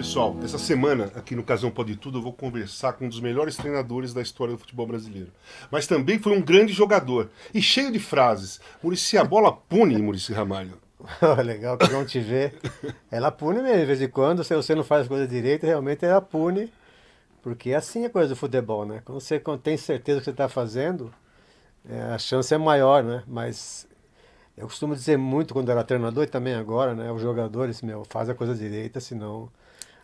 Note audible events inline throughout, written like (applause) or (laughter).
pessoal, essa semana aqui no Casão Pode Tudo eu vou conversar com um dos melhores treinadores da história do futebol brasileiro. Mas também foi um grande jogador e cheio de frases. Murici, a bola pune, Murici Ramalho. (laughs) É legal que não te ver. Ela pune mesmo, de vez em quando, se você não faz as coisas direito, realmente ela pune. Porque assim é coisa do futebol, né? Quando você tem certeza do que você está fazendo, é, a chance é maior, né? Mas eu costumo dizer muito quando era treinador e também agora, né? Os jogadores, meu, faz a coisa direita, senão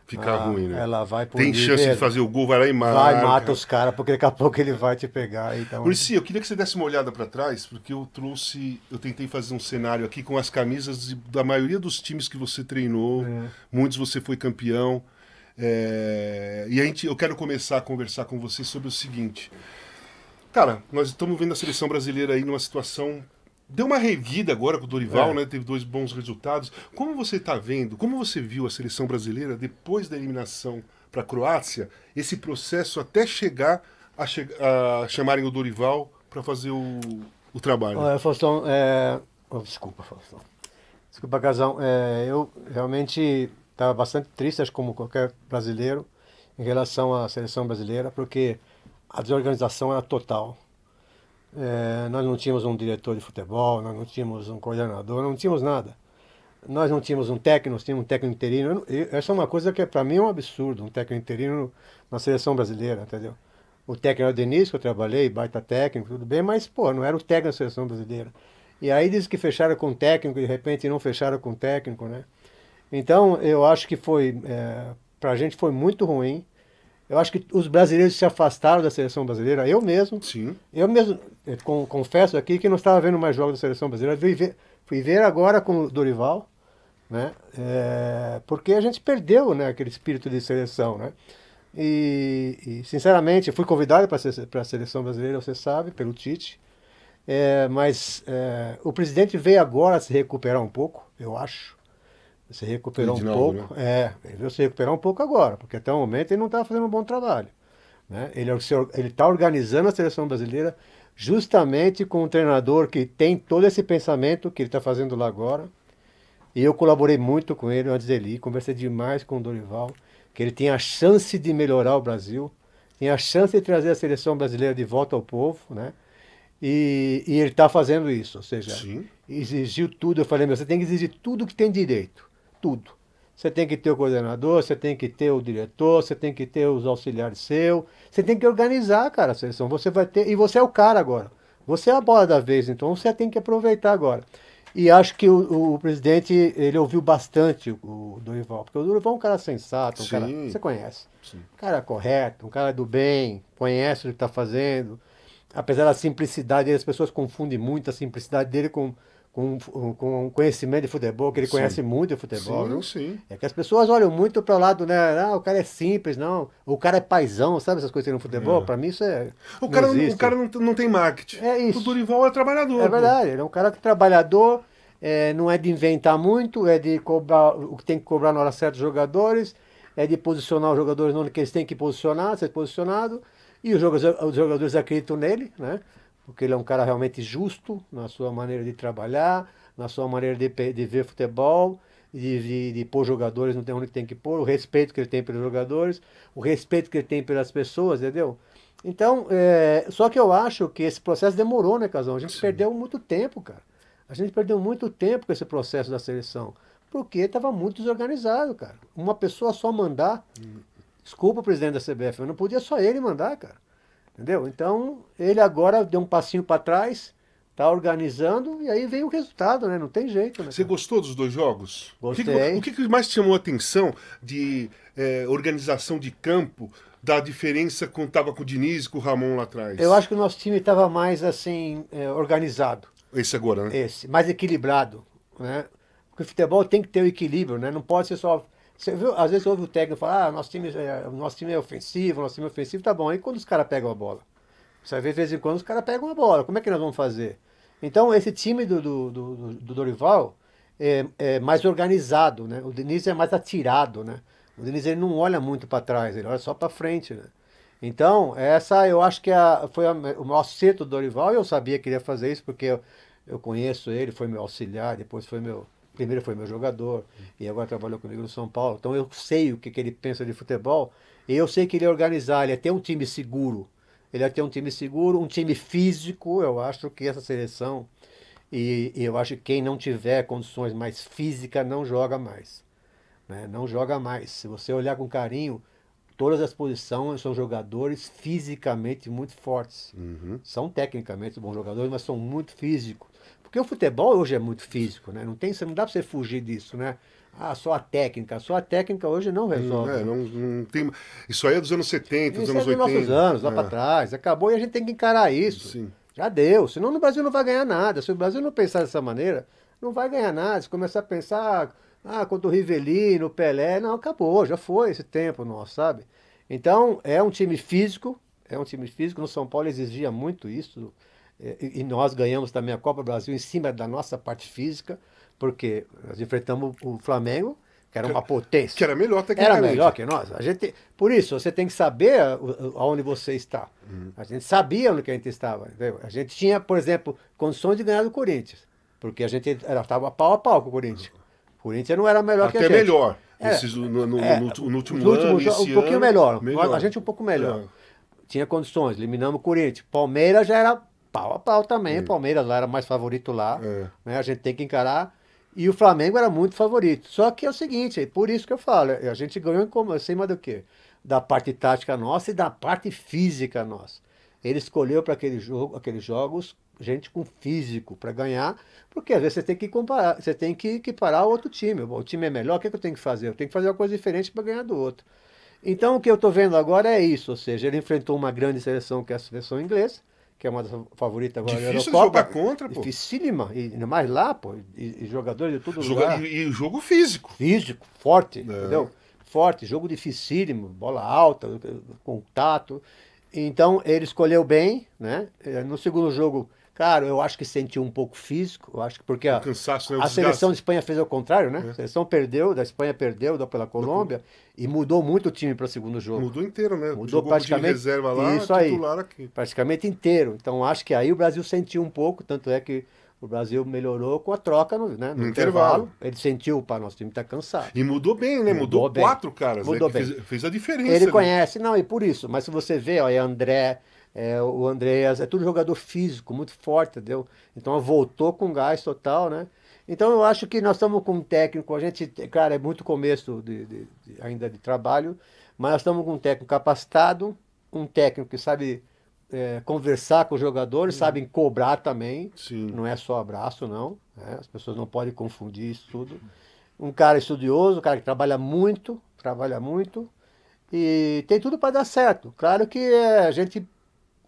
ficar ah, ruim, né? Ela vai por Tem líder, chance de fazer o gol, vai lá e mata. Vai mata os caras, porque daqui a pouco ele vai te pegar. Então... Murici, eu queria que você desse uma olhada para trás, porque eu trouxe, eu tentei fazer um cenário aqui com as camisas da maioria dos times que você treinou, é. muitos você foi campeão. É... E a gente, eu quero começar a conversar com você sobre o seguinte. Cara, nós estamos vendo a seleção brasileira aí numa situação Deu uma revida agora com o Dorival, é. né? Teve dois bons resultados. Como você está vendo, como você viu a seleção brasileira depois da eliminação para a Croácia, esse processo até chegar a, che a chamarem o Dorival para fazer o, o trabalho? Olha, Faustão, é... oh, desculpa, Faustão. Desculpa, Casão. É, eu realmente estava bastante triste, acho como qualquer brasileiro, em relação à seleção brasileira, porque a desorganização era total. É, nós não tínhamos um diretor de futebol, nós não tínhamos um coordenador, não tínhamos nada. Nós não tínhamos um técnico, nós tínhamos um técnico interino. essa é uma coisa que é, para mim é um absurdo, um técnico interino na seleção brasileira, entendeu? O técnico era o Denis, que eu trabalhei, baita técnico, tudo bem, mas, pô, não era o técnico da seleção brasileira. E aí dizem que fecharam com o técnico, de repente não fecharam com o técnico, né? Então, eu acho que foi, é, para a gente foi muito ruim, eu acho que os brasileiros se afastaram da seleção brasileira, eu mesmo. Sim. Eu mesmo eh, com, confesso aqui que não estava vendo mais jogos da seleção brasileira. Fui ver, fui ver agora com o Dorival, né? É, porque a gente perdeu né, aquele espírito de seleção, né? E, e sinceramente, fui convidado para a seleção brasileira, você sabe, pelo Tite. É, mas é, o presidente veio agora se recuperar um pouco, eu acho se recuperou um novo, pouco. Né? É, ele veio se recuperar um pouco agora, porque até o momento ele não estava tá fazendo um bom trabalho. Né? Ele é está organizando a seleção brasileira justamente com um treinador que tem todo esse pensamento que ele está fazendo lá agora. E eu colaborei muito com ele antes dele ir, conversei demais com o Dorival, que ele tem a chance de melhorar o Brasil, tem a chance de trazer a seleção brasileira de volta ao povo, né? E, e ele está fazendo isso, ou seja, Sim. exigiu tudo. Eu falei, meu, você tem que exigir tudo que tem direito tudo. Você tem que ter o coordenador, você tem que ter o diretor, você tem que ter os auxiliares seu, você tem que organizar, cara, a seleção. Você vai ter e você é o cara agora. Você é a bola da vez, então você tem que aproveitar agora. E acho que o, o presidente ele ouviu bastante o Dorival, porque o Dorival é um cara sensato, um Sim. cara você conhece, Sim. um cara correto, um cara do bem, conhece o que está fazendo. Apesar da simplicidade, as pessoas confundem muito a simplicidade dele com com, com conhecimento de futebol, que ele sim. conhece muito de futebol. Sim, né? sim. É que as pessoas olham muito para o lado, né? Ah, o cara é simples, não. O cara é paizão, sabe essas coisas no futebol? É. Para mim isso é. O cara, não, o cara não, não tem marketing. É isso. O Durival é trabalhador. É verdade, pô. ele é um cara que é trabalhador, é, não é de inventar muito, é de cobrar o que tem que cobrar na hora certa dos jogadores, é de posicionar os jogadores onde eles têm que posicionar, ser posicionado, e os jogadores, os jogadores acreditam nele, né? porque ele é um cara realmente justo na sua maneira de trabalhar, na sua maneira de, de ver futebol, de, de, de, pôr jogadores não tem onde tem que pôr, o respeito que ele tem pelos jogadores, o respeito que ele tem pelas pessoas, entendeu? Então, é, só que eu acho que esse processo demorou, né, Casão? A gente Sim. perdeu muito tempo, cara. A gente perdeu muito tempo com esse processo da seleção, porque estava muito desorganizado, cara. Uma pessoa só mandar. Hum. Desculpa, presidente da CBF, mas não podia só ele mandar, cara. Entendeu? Então, ele agora deu um passinho para trás, tá organizando, e aí vem o resultado, né? Não tem jeito. Né, Você gostou dos dois jogos? Gostei. O que, o que mais chamou a atenção de é, organização de campo da diferença quando estava com o Diniz e com o Ramon lá atrás? Eu acho que o nosso time estava mais assim é, organizado. Esse agora, né? Esse, mais equilibrado, né? Porque o futebol tem que ter o equilíbrio, né? Não pode ser só você viu, às vezes ouve o técnico falar, ah, nosso time, é, nosso time é ofensivo, nosso time é ofensivo, tá bom. Aí quando os caras pegam a bola? Você vê de vez em quando os caras pegam a bola. Como é que nós vamos fazer? Então, esse time do, do, do, do Dorival é, é, mais organizado, né? O Diniz é mais atirado, né? O Diniz ele não olha muito para trás, ele olha só para frente, né? Então, essa eu acho que a, foi a, o maior acerto do Dorival. Eu sabia que ele ia fazer isso porque eu, eu conheço ele, foi meu auxiliar, depois foi meu primeiro foi meu jogador e agora trabalhou comigo no São Paulo. Então eu sei o que, que ele pensa de futebol e eu sei que ele é organizar, ele é ter um time seguro. Ele é ter um time seguro, um time físico. Eu acho que essa seleção, e, e eu acho que quem não tiver condições mais físicas não joga mais. Né? Não joga mais. Se você olhar com carinho, todas as posições são jogadores fisicamente muito fortes. Uhum. São tecnicamente bons jogadores, mas são muito físicos. Porque o futebol hoje é muito físico, né? Não, tem, não dá para você fugir disso, né? Ah, só a técnica. Só a técnica hoje não hum, resolve. É, não, não tem... Isso aí é dos anos 70, dos é anos é dos 80. nossos anos, lá é. para trás. Acabou e a gente tem que encarar isso. Sim. Já deu. Senão no Brasil não vai ganhar nada. Se o Brasil não pensar dessa maneira, não vai ganhar nada. Se começar a pensar, ah, contra o Rivelino, o Pelé, não, acabou, já foi esse tempo nosso, sabe? Então, é um time físico, é um time físico. No São Paulo exigia muito isso é, e nós ganhamos também a Copa Brasil em cima da nossa parte física, porque nós enfrentamos o Flamengo, que era uma potência. Que era melhor Era melhor que nós. A gente, por isso, você tem que saber aonde você está. Uhum. A gente sabia onde que a gente estava. Entendeu? A gente tinha, por exemplo, condições de ganhar do Corinthians, porque a gente estava pau a pau com o Corinthians. O Corinthians não era melhor Até que a gente. Até melhor. É, Esses, no, no, é, no, no, último ano. um pouquinho ano, melhor. melhor. A gente um pouco melhor. É. Tinha condições, eliminamos o Corinthians. Palmeiras já era pau a pau também. O hum. Palmeiras lá era mais favorito lá. É. Né? A gente tem que encarar. E o Flamengo era muito favorito. Só que é o seguinte, por isso que eu falo, a gente ganhou em, em cima do quê? Da parte tática nossa e da parte física nossa. Ele escolheu para aquele jogo, aqueles jogos gente com físico para ganhar, porque às vezes você tem que comparar, você tem que equiparar o outro time. O time é melhor, o que, é que eu tenho que fazer? Eu tenho que fazer uma coisa diferente para ganhar do outro. Então o que eu estou vendo agora é isso, ou seja, ele enfrentou uma grande seleção que é a seleção inglesa, que é uma das favoritas agora Difícil jogar contra, pô. Dificílima, e ainda mais lá, pô, e, e jogadores de todo Joga, lugar. E, e jogo físico. Físico, forte, é. entendeu? Forte, jogo dificílimo, bola alta, contato. Então, ele escolheu bem, né? Eh, no segundo jogo, Cara, eu acho que sentiu um pouco físico, eu acho que porque a, cansaço, né? a seleção de Espanha fez o contrário, né? É. A seleção perdeu, da Espanha perdeu da pela Colômbia e mudou muito o time para o segundo jogo. Mudou inteiro, né? Mudou Jogou praticamente reserva lá, isso aí, aqui. praticamente inteiro. Então acho que aí o Brasil sentiu um pouco, tanto é que o Brasil melhorou com a troca no, né, no, intervalo. intervalo. Ele sentiu, pá, nosso time tá cansado. E mudou bem, né? Mudou, mudou bem. quatro caras. Né, mudou né? bem. Fez, fez, a diferença. Ele né? conhece, não, e por isso. Mas se você vê, olha, André, é, o Andreas, é tudo jogador físico, muito forte, entendeu? Então voltou com gás total, né? Então eu acho que nós estamos com um técnico, a gente, cara, é muito começo de, de, de, ainda de trabalho, mas nós estamos com um técnico capacitado, um técnico que sabe é, conversar com os jogadores, uhum. sabem cobrar também, Sim. não é só abraço, não. Né? As pessoas não podem confundir isso tudo. Um cara estudioso, um cara que trabalha muito, trabalha muito, e tem tudo para dar certo. Claro que é, a gente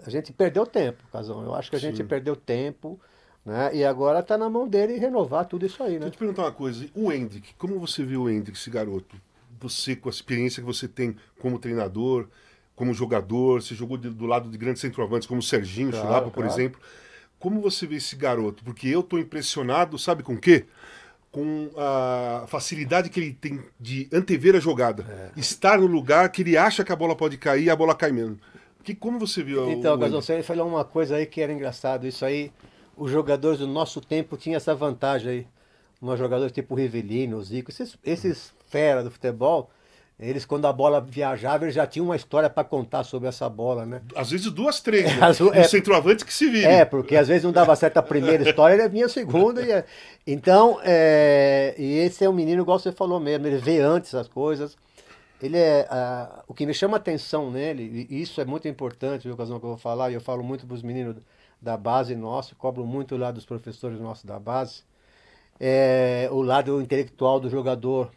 a gente perdeu tempo, Casão. Eu acho que a gente perdeu tempo. Né? E agora está na mão dele renovar tudo isso aí. Né? Deixa eu te perguntar uma coisa. O Hendrick, como você viu o Hendrick, esse garoto? Você, com a experiência que você tem como treinador, como jogador, você jogou de, do lado de grandes centroavantes, como o Serginho claro, Chulapa, claro. por exemplo. Como você vê esse garoto? Porque eu estou impressionado, sabe com o quê? Com a facilidade que ele tem de antever a jogada. É. Estar no lugar que ele acha que a bola pode cair e a bola cai mesmo que, como você viu? Então, o... Gasol, você falou uma coisa aí que era engraçado. Isso aí, os jogadores do nosso tempo tinham essa vantagem aí. Nós jogadores tipo Rivelino, Zico, esses, esses fera do futebol, eles, quando a bola viajava, eles já tinham uma história para contar sobre essa bola, né? Às vezes duas, três. Né? As, (laughs) é, centroavante que se vira. É, porque às vezes não dava certo a primeira história, ele vinha a segunda. E, é. então, é, e esse é um menino, igual você falou mesmo, ele vê antes as coisas ele é o que me chama atenção nele e isso é muito importante viu caso que eu vou falar e eu falo muito para os meninos da base nosso cobro muito lá dos professores nossos da base é o lado intelectual do jogador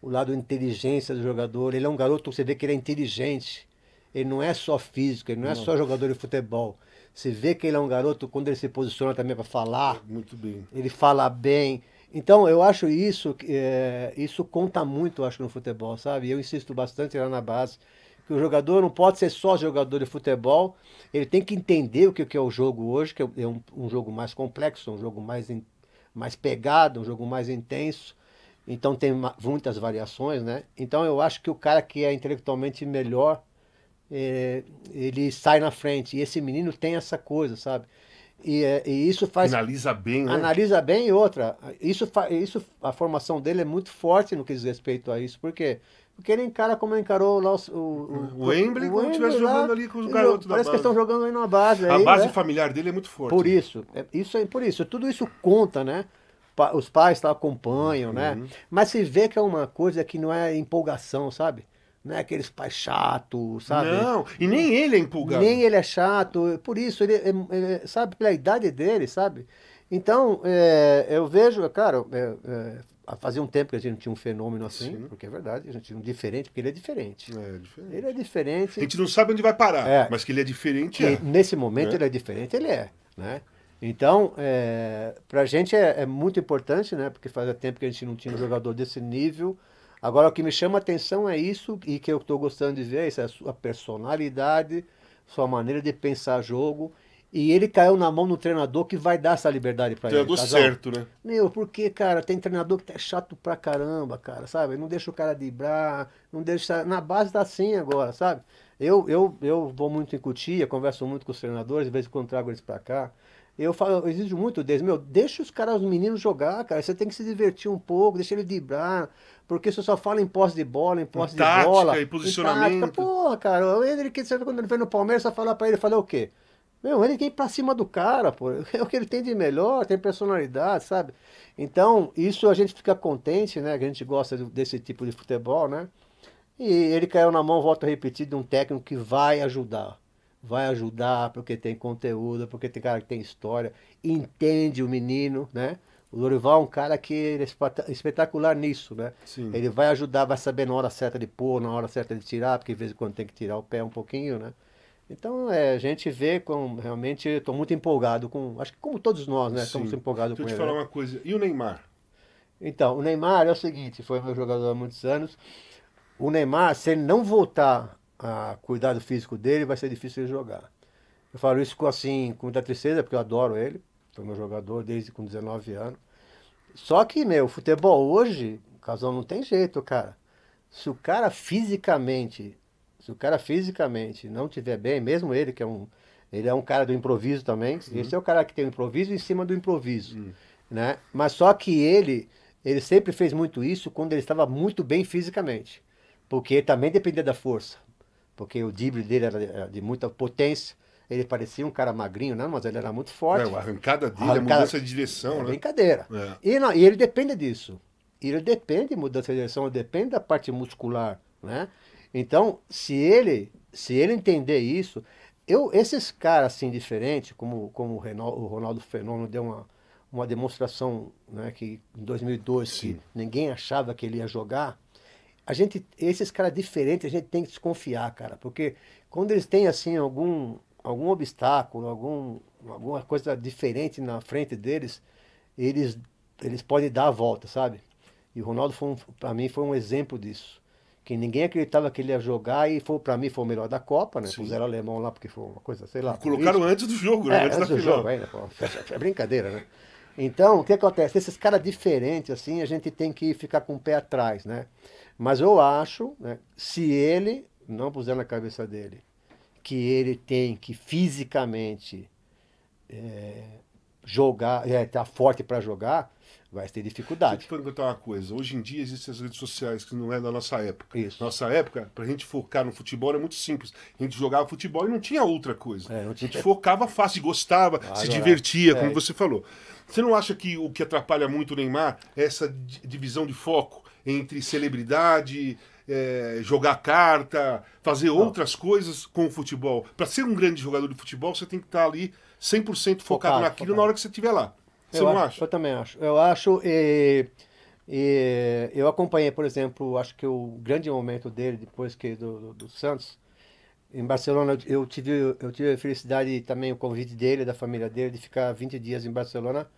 o lado inteligência do jogador ele é um garoto você vê que ele é inteligente ele não é só físico ele não, é só jogador de futebol você vê que ele é um garoto quando ele se posiciona também para falar muito bem ele fala bem então, eu acho isso, é, isso conta muito, acho, no futebol, sabe? Eu insisto bastante lá na base, que o jogador não pode ser só jogador de futebol, ele tem que entender o que, que é o jogo hoje, que é, é um, um jogo mais complexo, um jogo mais, in, mais pegado, um jogo mais intenso. Então, tem uma, muitas variações, né? Então, eu acho que o cara que é intelectualmente melhor, é, ele sai na frente. E esse menino tem essa coisa, sabe? E, é, e, isso faz. Analisa bem, né? Analisa bem e outra. Isso, isso, a formação dele é muito forte no que diz respeito a isso. Por quê? Porque ele encara como encarou lá o. O, o Wembley, como estivesse jogando ali com os garotos Parece que estão jogando aí na base. A base né? familiar dele é muito forte. Por né? isso. É, isso é, por isso. Tudo isso conta, né? os pais tá, acompanham, né? uhum. né? Mas se vê que é uma coisa que não é empolgação, sabe? Não é aqueles pais chato sabe? Não, e nem ele é empolgado. Nem ele é chato. Por isso, ele, sabe, pela idade dele, sabe? Então, é, eu vejo, cara, é, é, fazia um tempo que a gente não tinha um fenômeno assim, Sim. porque é verdade, a gente tinha um diferente, porque ele é diferente. É, diferente. Ele é diferente. A gente não sabe onde vai parar, é. mas que ele é diferente. É. Nesse momento é. ele é diferente, ele é. Né? Então, é, para a gente é, muito importante, né? Porque fazia tempo que a gente não tinha um jogador desse nível Agora, o que me chama a atenção é isso, e que eu estou gostando de ver, é isso é a sua personalidade, sua maneira de pensar jogo. E ele caiu na mão do treinador que vai dar essa liberdade para ele. Treinador certo, né? Meu, porque, cara, tem treinador que é tá chato pra caramba, cara, sabe? Não deixa o cara driblar, não deixa. Na base tá assim agora, sabe? Eu, eu, eu vou muito em Cutia, converso muito com os treinadores, de vez em quando trago eles pra cá. Eu falo, eu exijo muito deles, meu, deixa os caras, os meninos jogar, cara. Você tem que se divertir um pouco, deixa ele driblar, porque você só fala em posse de bola, em posse em de tática, bola. E posicionamento. Em porra, cara, o Henrique, quando ele vem no Palmeiras, só fala pra ele, fala é o quê? Meu, ele tem é pra cima do cara, pô. (laughs) É o que ele tem de melhor, tem personalidade, sabe? Então, isso a gente fica contente, né? Que a gente gosta desse tipo de futebol, né? E ele caiu na mão, volta a repetir, de um técnico que vai ajudar vai ajudar porque tem conteúdo, porque tem cara que tem história, entende o menino, né? O Lorival é um cara que é espetacular nisso, né? Sim. Ele vai ajudar, vai saber na hora certa de pôr, na hora certa de tirar, porque de vez em quando tem que tirar o pé um pouquinho, né? Então, é, a gente vê com. Realmente, estou muito empolgado com. Acho que como todos nós, né? Sim. Estamos empolgados com ele. Deixa eu te falar né? uma coisa. E o Neymar? Então, o Neymar é o seguinte: foi meu jogador há muitos anos. O Neymar, se ele não voltar a cuidado físico dele, vai ser difícil ele jogar. Eu falo isso com, assim, com muita tristeza, porque eu adoro ele, foi meu jogador desde com 19 anos. Só que, meu, futebol hoje, Casal, não tem jeito, cara. Se o cara fisicamente, se o cara fisicamente não tiver bem, mesmo ele que é um, ele é um cara do improviso também, uhum. esse é o cara que tem o improviso em cima do improviso, uhum. né? Mas só que ele, ele sempre fez muito isso quando ele estava muito bem fisicamente, porque também dependia da força porque o drible dele era de muita potência. Ele parecia um cara magrinho, né mas ele era muito forte. É, a arrancada dele, arrancada... a mudança de direção. É, né? Brincadeira. É. E, não, e ele depende disso. Ele depende, mudança de direção, depende da parte muscular. Né? Então, se ele, se ele entender isso, eu, esses caras assim diferentes, como, como o, Renal, o Ronaldo Fenômeno deu uma, uma demonstração né, que em 2012 que ninguém achava que ele ia jogar, a gente, esses caras diferentes, a gente tem que desconfiar, cara, porque quando eles têm assim algum algum obstáculo, algum alguma coisa diferente na frente deles, eles eles podem dar a volta, sabe? E o Ronaldo foi um, para mim foi um exemplo disso. Que ninguém acreditava que ele ia jogar e foi para mim foi o melhor da Copa, né? Sim. Puseram alemão lá porque foi uma coisa, sei lá. Colocaram política. antes do jogo, né? É, antes, antes do final. jogo, ainda, pô, (laughs) é brincadeira, né? Então, o que acontece? Esses caras diferentes assim, a gente tem que ficar com o pé atrás, né? Mas eu acho, né, se ele não puser na cabeça dele que ele tem que fisicamente é, jogar, é, tá forte para jogar, vai ter dificuldade. Deixa eu te perguntar uma coisa. Hoje em dia existem as redes sociais, que não é da nossa época. Isso. Nossa época, para a gente focar no futebol, era muito simples. A gente jogava futebol e não tinha outra coisa. É, tinha... A gente focava fácil, gostava, ah, se divertia, é. como você falou. Você não acha que o que atrapalha muito o Neymar é essa divisão de foco? entre celebridade, é, jogar carta, fazer Não. outras coisas com o futebol. Para ser um grande jogador de futebol, você tem que estar tá ali 100% focado, focado naquilo focado. na hora que você estiver lá. Você eu não acho, acha? Eu também acho. Eu acho. E, e, eu acompanhei, por exemplo, acho que o grande momento dele, depois que do, do, do Santos, em Barcelona, eu tive, eu tive a felicidade também, o convite dele, da família dele, de ficar 20 dias em Barcelona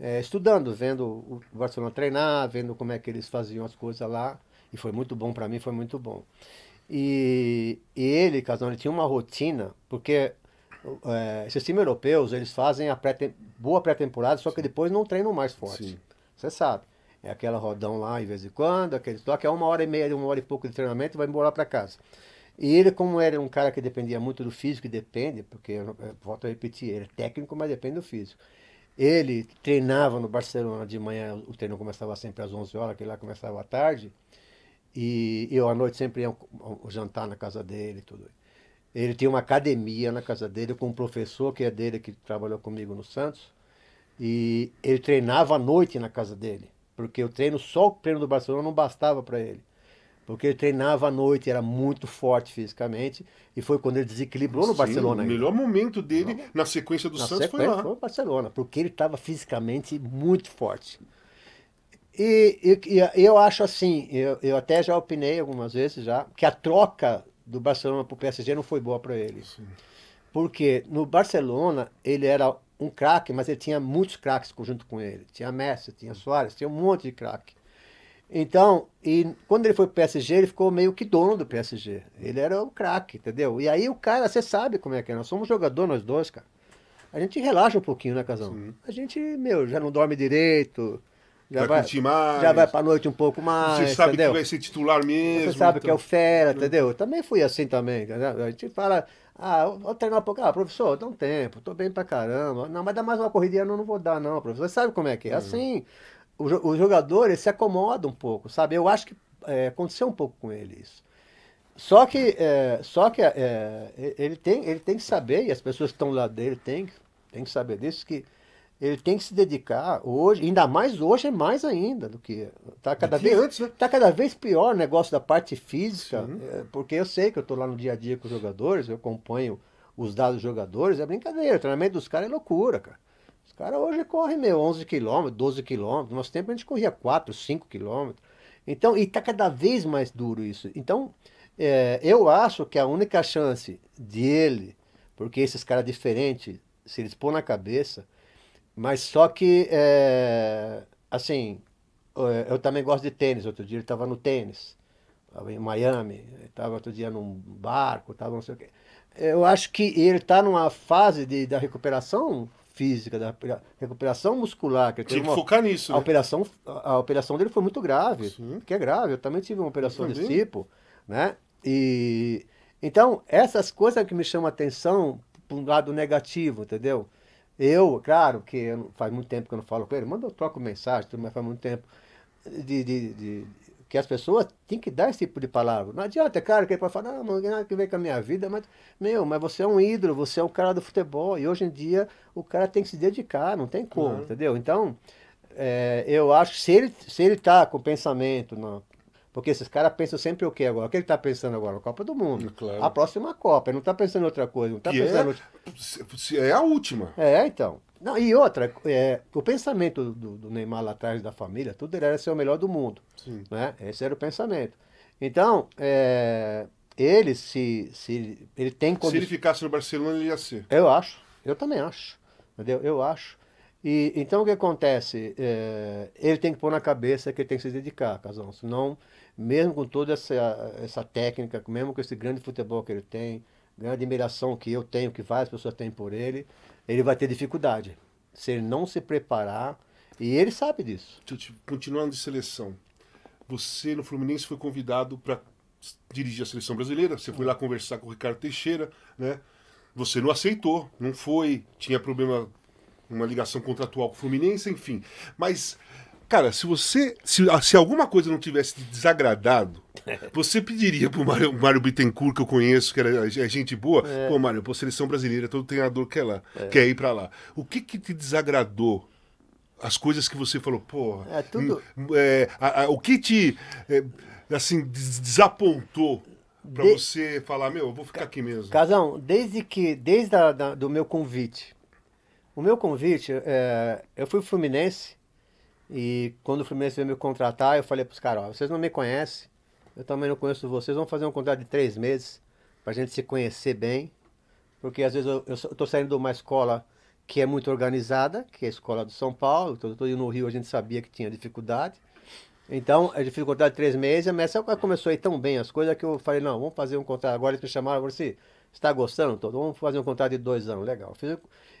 é, estudando, vendo o Barcelona treinar, vendo como é que eles faziam as coisas lá. E foi muito bom para mim, foi muito bom. E, e ele, Casão, ele tinha uma rotina, porque é, esses times europeus, eles fazem a pré boa pré-temporada, só que Sim. depois não treinam mais forte. Você sabe. É aquela rodão lá de vez em quando, aquele toque, é uma hora e meia, uma hora e pouco de treinamento e vai embora para casa. E ele, como era um cara que dependia muito do físico, e depende, porque, volto a repetir, ele é técnico, mas depende do físico. Ele treinava no Barcelona de manhã, o treino começava sempre às 11 horas, que lá começava à tarde. E eu à noite sempre ia jantar na casa dele tudo. Ele tinha uma academia na casa dele com um professor que é dele, que trabalhou comigo no Santos. E ele treinava à noite na casa dele, porque o treino, só o treino do Barcelona não bastava para ele porque ele treinava à noite, era muito forte fisicamente, e foi quando ele desequilibrou no Sim, Barcelona. O melhor momento dele na sequência do na Santos sequência foi lá. Foi o Barcelona, porque ele estava fisicamente muito forte. E, e, e, eu acho assim, eu, eu até já opinei algumas vezes já, que a troca do Barcelona para o PSG não foi boa para ele. Sim. Porque no Barcelona ele era um craque, mas ele tinha muitos craques junto com ele. Tinha Messi, tinha Soares, tinha um monte de craque. Então, e quando ele foi pro PSG, ele ficou meio que dono do PSG. Ele era o craque, entendeu? E aí o cara, você sabe como é que é. Nós somos jogador, nós dois, cara. A gente relaxa um pouquinho, né, Casão? Sim. A gente, meu, já não dorme direito. Já vai, vai mais. Já vai pra noite um pouco mais. Você sabe entendeu? que vai ser titular mesmo. Você sabe então... que é o então. fera, entendeu? Eu também fui assim também. Entendeu? A gente fala, ah, vou treinar um pouco. Ah, professor, dá um tempo, tô bem pra caramba. Não, mas dá mais uma corridinha, não, não vou dar, não, professor. Você sabe como é que é? Uhum. Assim os jogadores se acomodam um pouco, sabe? Eu acho que é, aconteceu um pouco com ele isso. Só que, é, só que é, ele, tem, ele tem que saber, e as pessoas que estão lá dele têm, tem que saber disso, que ele tem que se dedicar hoje, ainda mais hoje é mais ainda do que tá cada vez né? tá cada vez pior o negócio da parte física, é, porque eu sei que eu estou lá no dia a dia com os jogadores, eu acompanho os dados dos jogadores, é brincadeira, o treinamento dos caras é loucura, cara cara hoje corre meio 11 quilômetros, 12 quilômetros. No nosso tempo a gente corria 4, 5 quilômetros. Então, e está cada vez mais duro isso. Então, é, eu acho que a única chance de ele, porque esses caras diferentes, se eles pôr na cabeça, mas só que, é, assim, eu também gosto de tênis. Outro dia ele estava no tênis, estava em Miami, estava outro dia num barco, estava não sei o quê. Eu acho que ele está numa fase de, da recuperação física, da recuperação muscular. Que Tinha que uma, focar nisso. A, né? operação, a, a, operação dele foi muito grave, Sim. que é grave. Eu também tive uma operação desse tipo, né? E então essas coisas que me chamam a atenção para um lado negativo, entendeu? Eu, claro, que faz muito tempo que eu não falo com ele, manda eu troco mensagem, mas faz muito tempo. de, de, de que as pessoas têm que dar esse tipo de palavra. Não adianta, é claro que ele pode falar, não, não tem nada que ver com a minha vida, mas, meu, mas você é um ídolo, você é um cara do futebol, e hoje em dia o cara tem que se dedicar, não tem como, uhum. entendeu? Então, é, eu acho que se ele, se ele tá com pensamento, não, porque esses caras pensam sempre o que agora? O que ele está pensando agora? A Copa do Mundo. Hum, claro. A próxima Copa. Ele não está pensando em outra coisa. Não tá que pensando é, outra... É a última. É, então. Não, e outra, é, o pensamento do, do, Neymar lá atrás da família, tudo ele era ser o melhor do mundo. Sim. Né? Esse era o pensamento. Então, é, ele se, se. Ele tem Se ele ficasse no Barcelona, ele ia ser. Eu acho. Eu também acho. Entendeu? Eu acho. E, então o que acontece? É, ele tem que pôr na cabeça que ele tem que se dedicar, Casão. Senão, mesmo com toda essa, essa técnica, mesmo com esse grande futebol que ele tem, grande admiração que eu tenho, que várias pessoas têm por ele, ele vai ter dificuldade. Se ele não se preparar, e ele sabe disso. Continuando de seleção, você no Fluminense foi convidado para dirigir a seleção brasileira, você foi lá conversar com o Ricardo Teixeira, né? Você não aceitou, não foi, tinha problema, uma ligação contratual com o Fluminense, enfim. Mas Cara, se você. Se, ah, se alguma coisa não tivesse desagradado, (laughs) você pediria pro Mário, Mário Bittencourt, que eu conheço, que é gente boa, é. pô, Mário, pô, seleção brasileira, todo treinador quer, lá, é. quer ir pra lá. O que que te desagradou? As coisas que você falou, pô. É, tudo. É, a, a, o que te. É, assim, des desapontou para de... você falar, meu, eu vou ficar aqui mesmo. Casão, desde que, desde o da, do meu convite, o meu convite, é, eu fui Fluminense e quando o Fluminense veio me contratar, eu falei os caras, ó, vocês não me conhecem, eu também não conheço vocês, vamos fazer um contrato de três meses para a gente se conhecer bem. Porque às vezes eu, estou saindo de uma escola que é muito organizada, que é a escola do São Paulo, todo, indo no Rio a gente sabia que tinha dificuldade. Então, a é dificuldade de três meses, mas começou aí tão bem as coisas que eu falei, não, vamos fazer um contrato agora, eles me chamaram, assim, você está gostando, todo, vamos fazer um contrato de dois anos, legal. Eu fiz,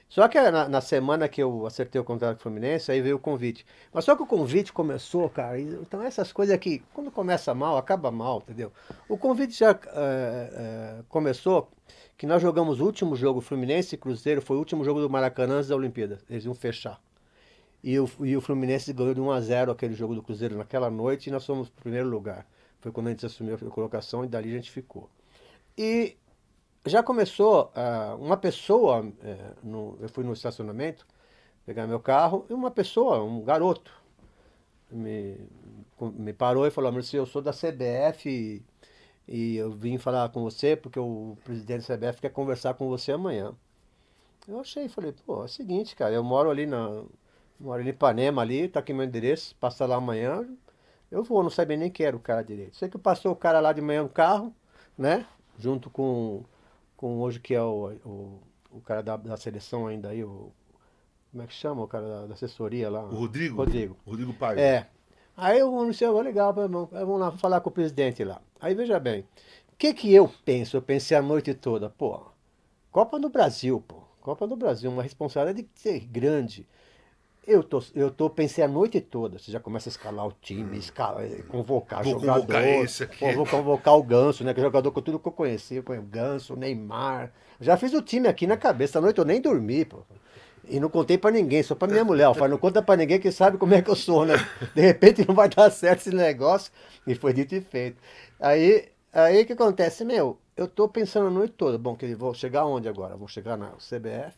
só que na, na, semana que eu acertei o contrato com o Fluminense, aí veio o convite. Mas só que o convite começou, cara. Então essas coisas aqui, quando começa mal, acaba mal, entendeu? O convite já uh, uh, começou que nós jogamos o último jogo, Fluminense e Cruzeiro, foi o último jogo do Maracanã antes da Olimpíada. Eles iam fechar. E o, e o Fluminense ganhou de 1 a 0 aquele jogo do Cruzeiro naquela noite e nós fomos o primeiro lugar. Foi quando a gente assumiu a colocação e dali a gente ficou. E já começou uh, uma pessoa, uh, no, eu fui no estacionamento pegar meu carro, e uma pessoa, um garoto, me, me parou e falou, Maurício, eu sou da CBF e, e, eu vim falar com você porque o presidente da CBF quer conversar com você amanhã. Eu achei, falei, pô, é o seguinte, cara, eu moro ali na. Moro em Ipanema ali, tá aqui meu endereço, passa lá amanhã, eu vou, não sabia nem quem era o cara direito. Sei que passou o cara lá de manhã no carro, né? Junto com com hoje que é o, o, o cara da, da seleção ainda aí, o, como é que chama o cara da, da assessoria lá? O Rodrigo? Rodrigo. Rodrigo Paiva. É. Aí eu não sei, legal, vamos lá falar com o presidente lá. Aí veja bem, o que que eu penso? Eu pensei a noite toda, pô, Copa do Brasil, pô. Copa do Brasil, uma responsabilidade de ser grande. Eu tô, eu tô, pensei a noite toda. Você já começa a escalar o time, hum. escalar, eh, convocar vou jogador. Convocar esse aqui. vou convocar o Ganso, né? Que é jogador que tudo que eu conheci, o Ganso, o Neymar. Já fiz o time aqui na cabeça. À noite eu nem dormi, pô. E não contei para ninguém, só para minha mulher. Eu falei, não conta para ninguém que sabe como é que eu sou, né? De repente não vai dar certo esse negócio. E foi dito e feito. Aí, aí o que acontece? Meu, eu tô pensando a noite toda. Bom, que vou chegar onde agora? Vou chegar na CBF,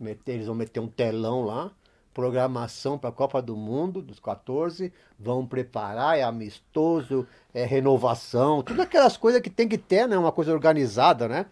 meter, eles vão meter um telão lá programação para a Copa do Mundo dos 14, vão preparar, é amistoso, é renovação, todas aquelas coisas que tem que ter, né? Uma coisa organizada, né?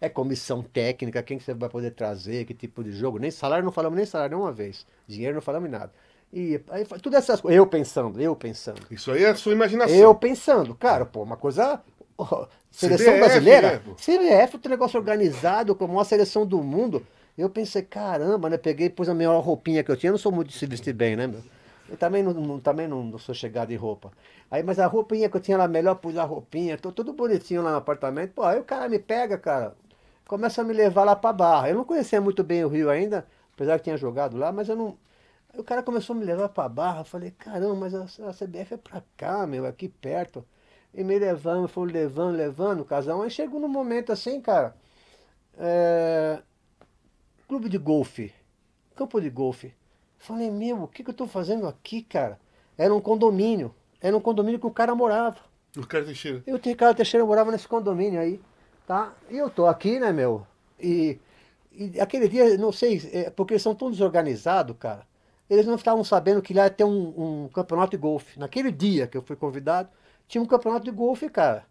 É comissão técnica, quem que você vai poder trazer, que tipo de jogo, nem salário, não falamos nem salário nenhuma vez, dinheiro não falamos nada. E aí, tudo essas coisas, eu pensando, eu pensando. Isso aí é a sua imaginação. Eu pensando, cara, pô, uma coisa oh, seleção CBF, brasileira, né, CBF, outro negócio organizado, como a seleção do mundo. Eu pensei, caramba, né? Peguei, pus a melhor roupinha que eu tinha. Eu não sou muito de se vestir bem, né, meu? Eu também não, também não, não sou chegado em roupa. Aí, mas a roupinha que eu tinha lá melhor, pus a roupinha, tô tudo bonitinho lá no apartamento. Pô, aí o cara me pega, cara, começa a me levar lá pra barra. Eu não conhecia muito bem o Rio ainda, apesar que tinha jogado lá, mas eu não. Aí o cara começou a me levar pra barra. Eu falei, caramba, mas a, a CBF é pra cá, meu, é aqui perto. E me levando, foi levando, levando, casal. Aí chegou num momento assim, cara. É, Clube de golfe. Campo de golfe. Falei, meu, o que, que eu tô fazendo aqui, cara? Era um condomínio. Era um condomínio que o cara morava. O cara Teixeira. Eu, tinha cara Teixeira, morava nesse condomínio aí, tá? E eu tô aqui, né, meu? E, e aquele dia, não sei, é, porque eles são tão desorganizados, cara. Eles não estavam sabendo que lá ia ter um, um campeonato de golfe. Naquele dia que eu fui convidado, tinha um campeonato de golfe, cara.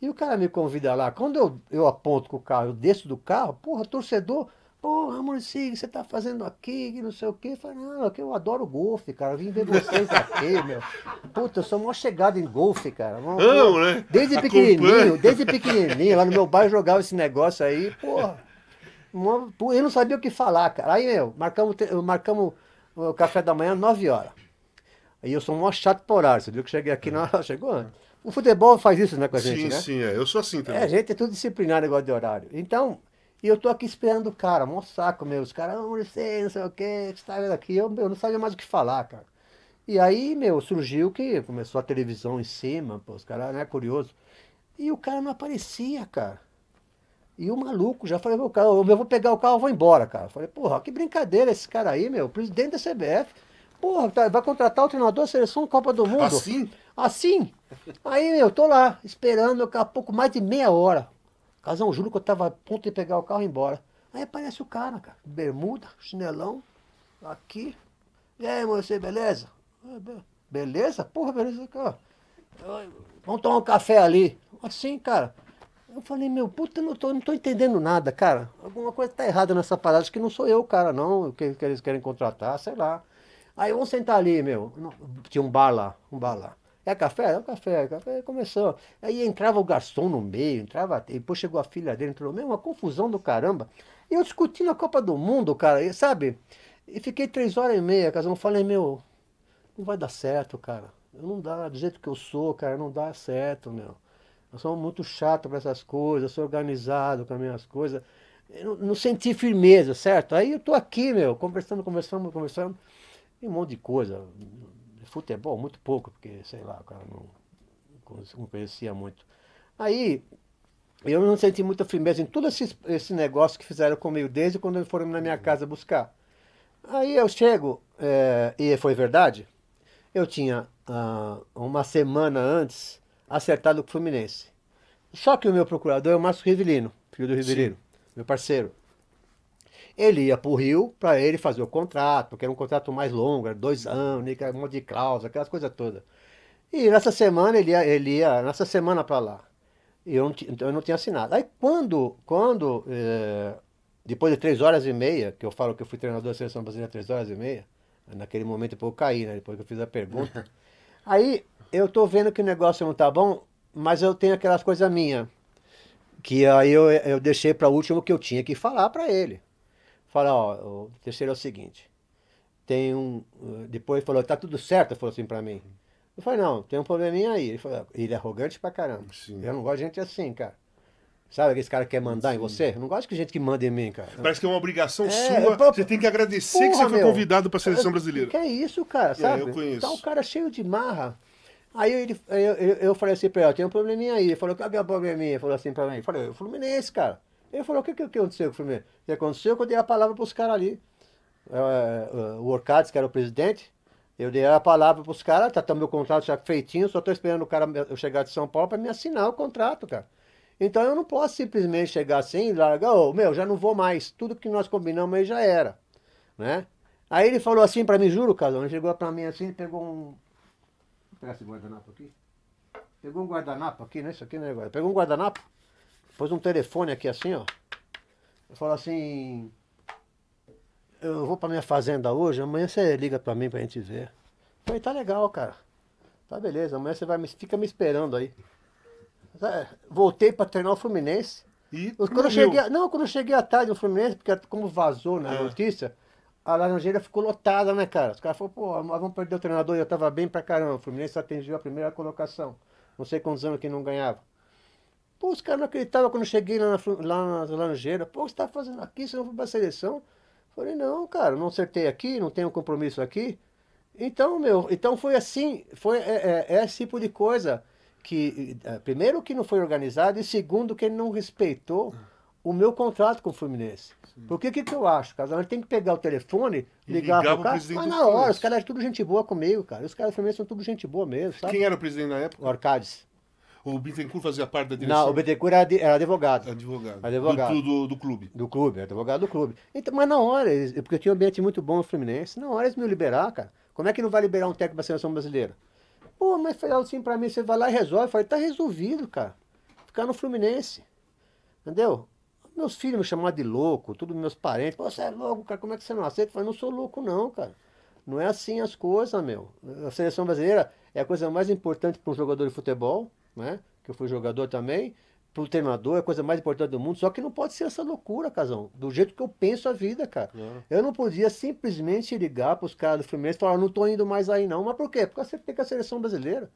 E o cara me convida lá. Quando eu, eu aponto com o carro, eu desço do carro, porra, torcedor Porra, que você tá fazendo aqui, que não sei o quê. Eu falei, não, aqui é eu adoro golfe, cara. Eu vim ver vocês aqui, (laughs) meu. Puta, eu sou mó chegado em golfe, cara. Não, né? Desde pequenininho, desde pequenininho, lá no meu bairro jogava esse negócio aí, porra. Eu não sabia o que falar, cara. Aí, meu, marcamos, marcamos o café da manhã 9 horas. Aí eu sou mó chato por horário, você viu que cheguei aqui, na... chegou antes. O futebol faz isso, né, com a gente, né? Sim, sim, é. Eu sou assim também. É, a gente é tudo disciplinado, negócio de horário. Então, e eu tô aqui esperando o cara, mó saco meu. Os caras, oh, licença, não sei o que que você tá daqui aqui? Eu, eu não sabia mais o que falar, cara. E aí, meu, surgiu que começou a televisão em cima, pô, os caras, né, curioso. E o cara não aparecia, cara. E o maluco, já falei, meu, carro, eu vou pegar o carro, vou embora, cara. Falei, porra, que brincadeira esse cara aí, meu, presidente da CBF. Porra, tá, vai contratar o treinador da seleção Copa do Mundo? Assim? Assim? Aí, meu, tô lá, esperando, daqui a pouco, mais de meia hora. Casão, juro que eu estava a ponto de pegar o carro e ir embora. Aí aparece o cara, cara, bermuda, chinelão, aqui. E aí, você, beleza? É, beleza? Porra, beleza, cara. Vamos tomar um café ali. Assim, cara. Eu falei, meu, puta, não tô, não tô entendendo nada, cara. Alguma coisa tá errada nessa parada. Acho que não sou eu, cara, não. Que, que eles querem contratar, sei lá. Aí, vamos sentar ali, meu. Tinha um bar lá, um bar lá. É café? É café. é café começou. Aí entrava o garçom no meio, entrava. Depois chegou a filha dele, entrou no meio, uma confusão do caramba. E eu discutindo a Copa do Mundo, cara, sabe? E fiquei três horas e meia, casão. Falei, meu, não vai dar certo, cara. Não dá, do jeito que eu sou, cara, não dá certo, meu. Eu sou muito chato para essas coisas, sou organizado para minhas coisas. Eu não, não senti firmeza, certo? Aí eu tô aqui, meu, conversando, conversando, conversando, e um monte de coisa futebol, muito pouco, porque, sei lá, o cara não, não conhecia muito. Aí, eu não senti muita firmeza em todo esse, esse negócio que fizeram comigo desde quando foram na minha casa buscar. Aí eu chego, é, e foi verdade, eu tinha ah, uma semana antes acertado com o Fluminense. Só que o meu procurador é o Márcio Rivelino, filho do Rivelino, meu parceiro. Ele ia para o Rio para ele fazer o contrato, porque era um contrato mais longo, dois anos, um monte de cláusula, aquelas coisas todas. E nessa semana ele ia, ele ia nessa semana para lá. E eu não, eu não tinha assinado. Aí quando, quando é, depois de três horas e meia, que eu falo que eu fui treinador da seleção brasileira três horas e meia, naquele momento depois eu caí, né? Depois que eu fiz a pergunta. (laughs) Aí eu estou vendo que o negócio não está bom, mas eu tenho aquelas coisas minhas. Que aí eu, eu deixei para último que eu tinha que falar para ele. Fala, ó, o terceiro é o seguinte. Tem um. Depois falou, tá tudo certo? Falou assim pra mim. Eu falei, não, tem um probleminha aí. Ele falou, ele é arrogante pra caramba. Sim. Eu não gosto de gente assim, cara. Sabe aquele cara que quer mandar Sim. em você? Eu não gosto de gente que manda em mim, cara. Parece que é uma obrigação é, sua. Pra... Você tem que agradecer Porra, que você foi meu, convidado pra seleção brasileira. Que é isso, cara, é, sabe? É, eu conheço. Tá um cara cheio de marra. Aí ele, eu, eu, eu falei assim pra ele, tem um probleminha aí. Ele falou, qual é o probleminha? Ele falou assim pra mim. Eu falei, o Fluminense, cara. Ele falou, o que, que, que aconteceu? Eu o que aconteceu que eu dei a palavra para os caras ali. É, é, é, o Orcades, que era o presidente, eu dei a palavra para os caras, tá, tá meu contrato já feitinho, só estou esperando o cara eu chegar de São Paulo para me assinar o contrato, cara. Então eu não posso simplesmente chegar assim e largar, oh, meu, já não vou mais, tudo que nós combinamos aí já era, né? Aí ele falou assim para mim, juro, casal ele chegou para mim assim, pegou um... Vou pegar esse guardanapo aqui. Pegou um guardanapo aqui, né? Isso aqui, né? Pegou um guardanapo pôs um telefone aqui assim, ó. Eu falo assim, eu vou para minha fazenda hoje, amanhã você liga para mim para a gente ver. Eu falei, tá legal, cara. Tá beleza, amanhã você vai, fica me esperando aí. Tá, voltei para treinar o Fluminense. E quando eu cheguei, não, quando eu cheguei à tarde no Fluminense, porque como vazou na né, é. Ah. notícia, a Laranjeira ficou lotada, né, cara? Os caras falaram, pô, nós vamos perder o treinador. Eu tava bem pra caramba. O Fluminense atingiu a primeira colocação. Não sei quantos anos que não ganhava. Pô, os caras não acreditavam quando eu cheguei lá na, lá na Laranjeira. Pô, o que você tá fazendo aqui? Você não foi pra seleção? Falei, não, cara, não acertei aqui, não tenho compromisso aqui. Então, meu, então foi assim, foi é, é, é esse tipo de coisa que, é, primeiro, que não foi organizado e, segundo, que ele não respeitou o meu contrato com o Fluminense. Porque o que, que eu acho, Casal? Ele tem que pegar o telefone, ligar, ligar pro cara, mas na hora, os caras eram tudo gente boa comigo, cara. Os caras do Fluminense são tudo gente boa mesmo, sabe? Quem era o presidente na época? O Arcades. O Bittencourt fazia parte da direção? Não, o Bittencourt era, era advogado. Advogado. advogado. Do, do, do, clube? Do clube, advogado do clube. Então, mas na hora, porque eu tinha um ambiente muito bom no Fluminense, na hora eles me liberaram, cara. Como é que não vai liberar um técnico da seleção brasileira? Pô, mas falaram assim pra mim, você vai lá e resolve. Eu falei, tá resolvido, cara. Ficar no Fluminense. Entendeu? Meus filhos me chamaram de louco, tudo meus parentes. Pô, você é louco, cara, como é que você não aceita? Eu falei, não sou louco não, cara. Não é assim as coisas, meu. A seleção brasileira é a coisa mais importante para um jogador de futebol né? Que eu fui jogador também. Pro treinador é a coisa mais importante do mundo. Só que não pode ser essa loucura, Casão. Do jeito que eu penso a vida, cara. Eu não podia simplesmente ligar pros caras do Fluminense e falar, não tô indo mais aí não. Mas por quê? Porque você fica a seleção brasileira.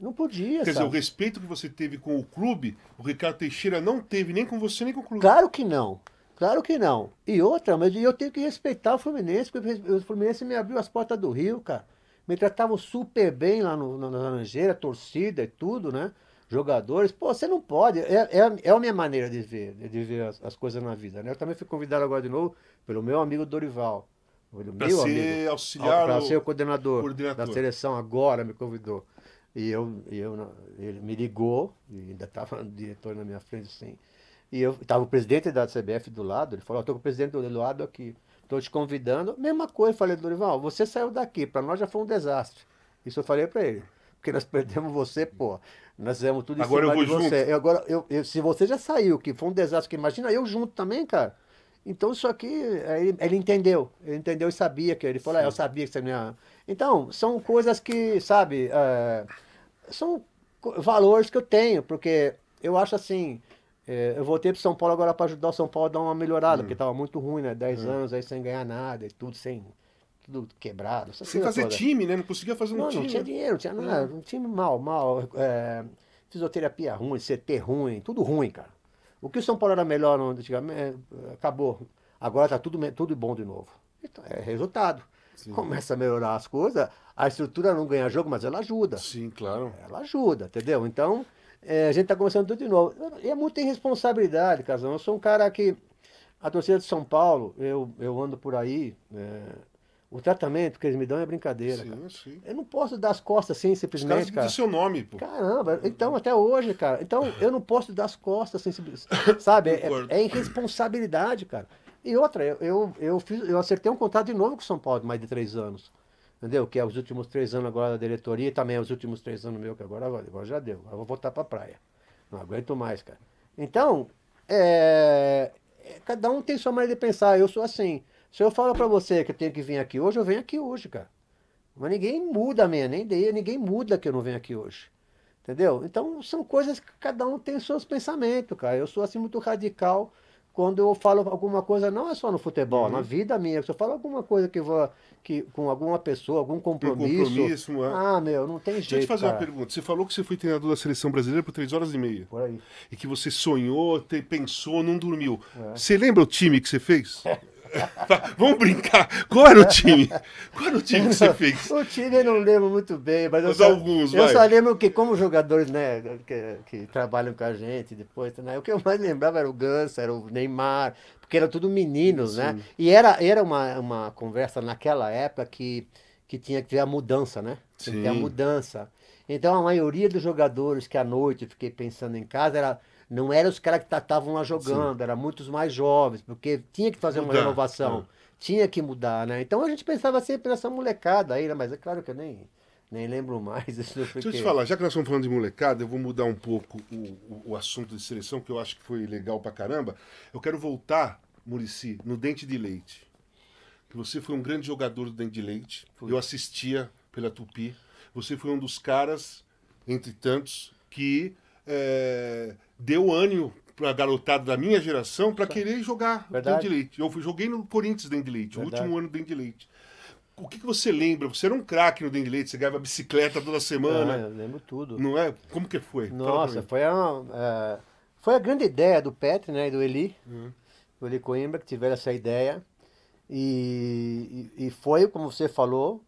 Não podia, Quer sabe? dizer, o respeito que você teve com o clube, o Ricardo Teixeira não teve nem com você, nem com o clube. Claro que não. Claro que não. E outra, mas eu tenho que respeitar o Fluminense, porque o Fluminense me abriu as portas do Rio, cara. Me tratavam super bem lá no, na Laranjeira, torcida e tudo, né? Jogadores. Pô, você não pode. É, é, é a minha maneira de ver, de ver as, as coisas na vida, né? Eu também fui convidado agora de novo pelo meu amigo Dorival. Para ser amigo, auxiliar. Para ser o coordenador, coordenador, da seleção, agora me convidou. E eu, eu, ele me ligou, ainda estava (laughs) o diretor na minha frente assim. E eu estava o presidente da CBF do lado, ele falou: estou com o presidente do lado aqui. Estou te convidando. Mesma coisa, falei, Dorival, você saiu daqui, para nós já foi um desastre. Isso eu falei para ele. Porque nós perdemos você, pô. Nós fizemos tudo agora em cima eu vou de você. Junto. Eu, agora, eu, eu, se você já saiu, que foi um desastre, que imagina eu junto também, cara. Então isso aqui, é, ele, ele entendeu. Ele entendeu e sabia que ele falou, ah, eu sabia que você minha. Então, são coisas que, sabe, é, são valores que eu tenho, porque eu acho assim, é, eu voltei pro São Paulo agora para ajudar o São Paulo a dar uma melhorada, hum. porque tava muito ruim, né? dez hum. anos aí sem ganhar nada e tudo, sem. Tudo quebrado. Sem fazer toda. time, né? Não conseguia fazer um não, time. Não, tinha dinheiro, não tinha nada. Hum. Um time mal, mal. É, fisioterapia ruim, CT ruim, tudo ruim, cara. O que o São Paulo era melhor antigamente, é, acabou. Agora tá tudo, tudo bom de novo. Então, é resultado. Sim. Começa a melhorar as coisas, a estrutura não ganha jogo, mas ela ajuda. Sim, claro. Ela ajuda, entendeu? Então, é, a gente está começando tudo de novo. E é muita irresponsabilidade, Casão. Eu sou um cara que. A torcida de São Paulo, eu, eu ando por aí. É, o tratamento que eles me dão é brincadeira. Sim, cara. Sim. Eu não posso dar as costas assim, simplesmente. Os cara. seu nome, pô. Caramba, uhum. então até hoje, cara. Então (coughs) eu não posso dar as costas assim, sabe? é, é, irresponsabilidade, cara. E outra, eu, eu, eu, fiz, eu acertei um contrato de novo com o São Paulo mais de três anos entendeu? Que é os últimos três anos agora da diretoria e também é os últimos três anos meu, que agora, agora já deu, agora vou voltar pra praia. Não aguento mais, cara. Então, é, é, cada um tem sua maneira de pensar, eu sou assim. Se eu falo para você que eu tenho que vir aqui hoje, eu venho aqui hoje, cara. Mas ninguém muda, minha, nem daí, ninguém muda que eu não venho aqui hoje. Entendeu? Então são coisas que cada um tem seus pensamentos, cara. Eu sou assim muito radical quando eu falo alguma coisa, não é só no futebol, uhum. na vida minha. Se eu falo alguma coisa que vou que, com alguma pessoa, algum compromisso. Um compromisso é. Ah, meu, não tem jeito. Deixa eu te fazer cara. uma pergunta. Você falou que você foi treinador da seleção brasileira por três horas e meia. Por aí. E que você sonhou, te, pensou, não dormiu. É. Você lembra o time que você fez? (laughs) Vamos brincar. Qual era o time? Qual era o time que você fez? O time eu não lembro muito bem, mas, mas eu, só, alguns, eu só lembro que, como jogadores né, que, que trabalham com a gente depois, né, o que eu mais lembrava era o Ganso, era o Neymar, porque era tudo meninos, né. Sim. né? E era, era uma, uma conversa naquela época que, que tinha que ter a mudança, né? Tinha que ter a mudança. Então a maioria dos jogadores que à noite eu fiquei pensando em casa era não eram os caras que estavam lá jogando, eram muitos mais jovens, porque tinha que fazer mudar. uma renovação, é. tinha que mudar, né? Então a gente pensava sempre nessa molecada aí, né? Mas é claro que eu nem, nem lembro mais. (laughs) Isso Deixa eu te falar, já que nós estamos falando de molecada, eu vou mudar um pouco o, o, o assunto de seleção, que eu acho que foi legal pra caramba. Eu quero voltar, Murici, no Dente de Leite. Você foi um grande jogador do Dente de Leite. Eu assistia pela Tupi. Você foi um dos caras, entre tantos, que é, deu ânimo para a garotada da minha geração para querer jogar Verdade. de Leite. Eu joguei no Corinthians de Leite, Verdade. o último ano dentro de Leite. O que, que você lembra? Você era um craque no de Leite, você ganhava bicicleta toda semana. Ah, eu lembro tudo. Não é? Como que foi? Nossa, foi a é, foi a grande ideia do Petri, né, e do Eli, uhum. do Eli Coimbra, que tiveram essa ideia. E, e, e foi, como você falou,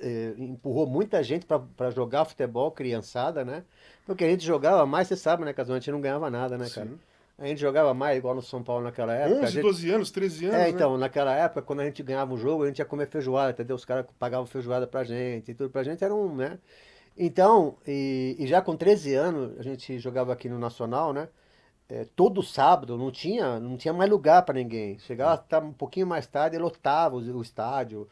é, empurrou muita gente para jogar futebol, criançada, né? Porque a gente jogava mais, você sabe, né, Casão? A gente não ganhava nada, né, cara? Sim. A gente jogava mais, igual no São Paulo naquela época. 11, gente... 12 anos, 13 anos. É, né? então, naquela época, quando a gente ganhava um jogo, a gente ia comer feijoada, entendeu? Os caras pagavam feijoada pra gente e tudo. Pra gente era um, né? Então, e, e, já com 13 anos, a gente jogava aqui no Nacional, né? É, todo sábado não tinha, não tinha mais lugar para ninguém. Chegava tá, um pouquinho mais tarde e lotava o, o estádio.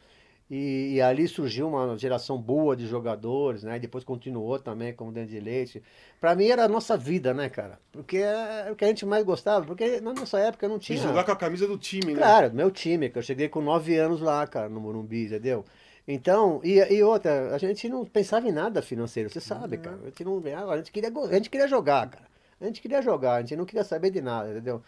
E, e, ali surgiu uma geração boa de jogadores, né? E depois continuou também como Dante de Leite. Para mim era a nossa vida, né, cara? Porque era o que a gente mais gostava, porque na nossa época não tinha. E jogar com a camisa do time, né? Claro, meu time, que eu cheguei com nove anos lá, cara, no Morumbi, entendeu? Então, e, e outra, a gente não pensava em nada financeiro, você sabe, uhum. cara. A gente não a gente queria, a gente queria jogar, cara. A gente queria jogar, a gente não queria saber de nada, entendeu?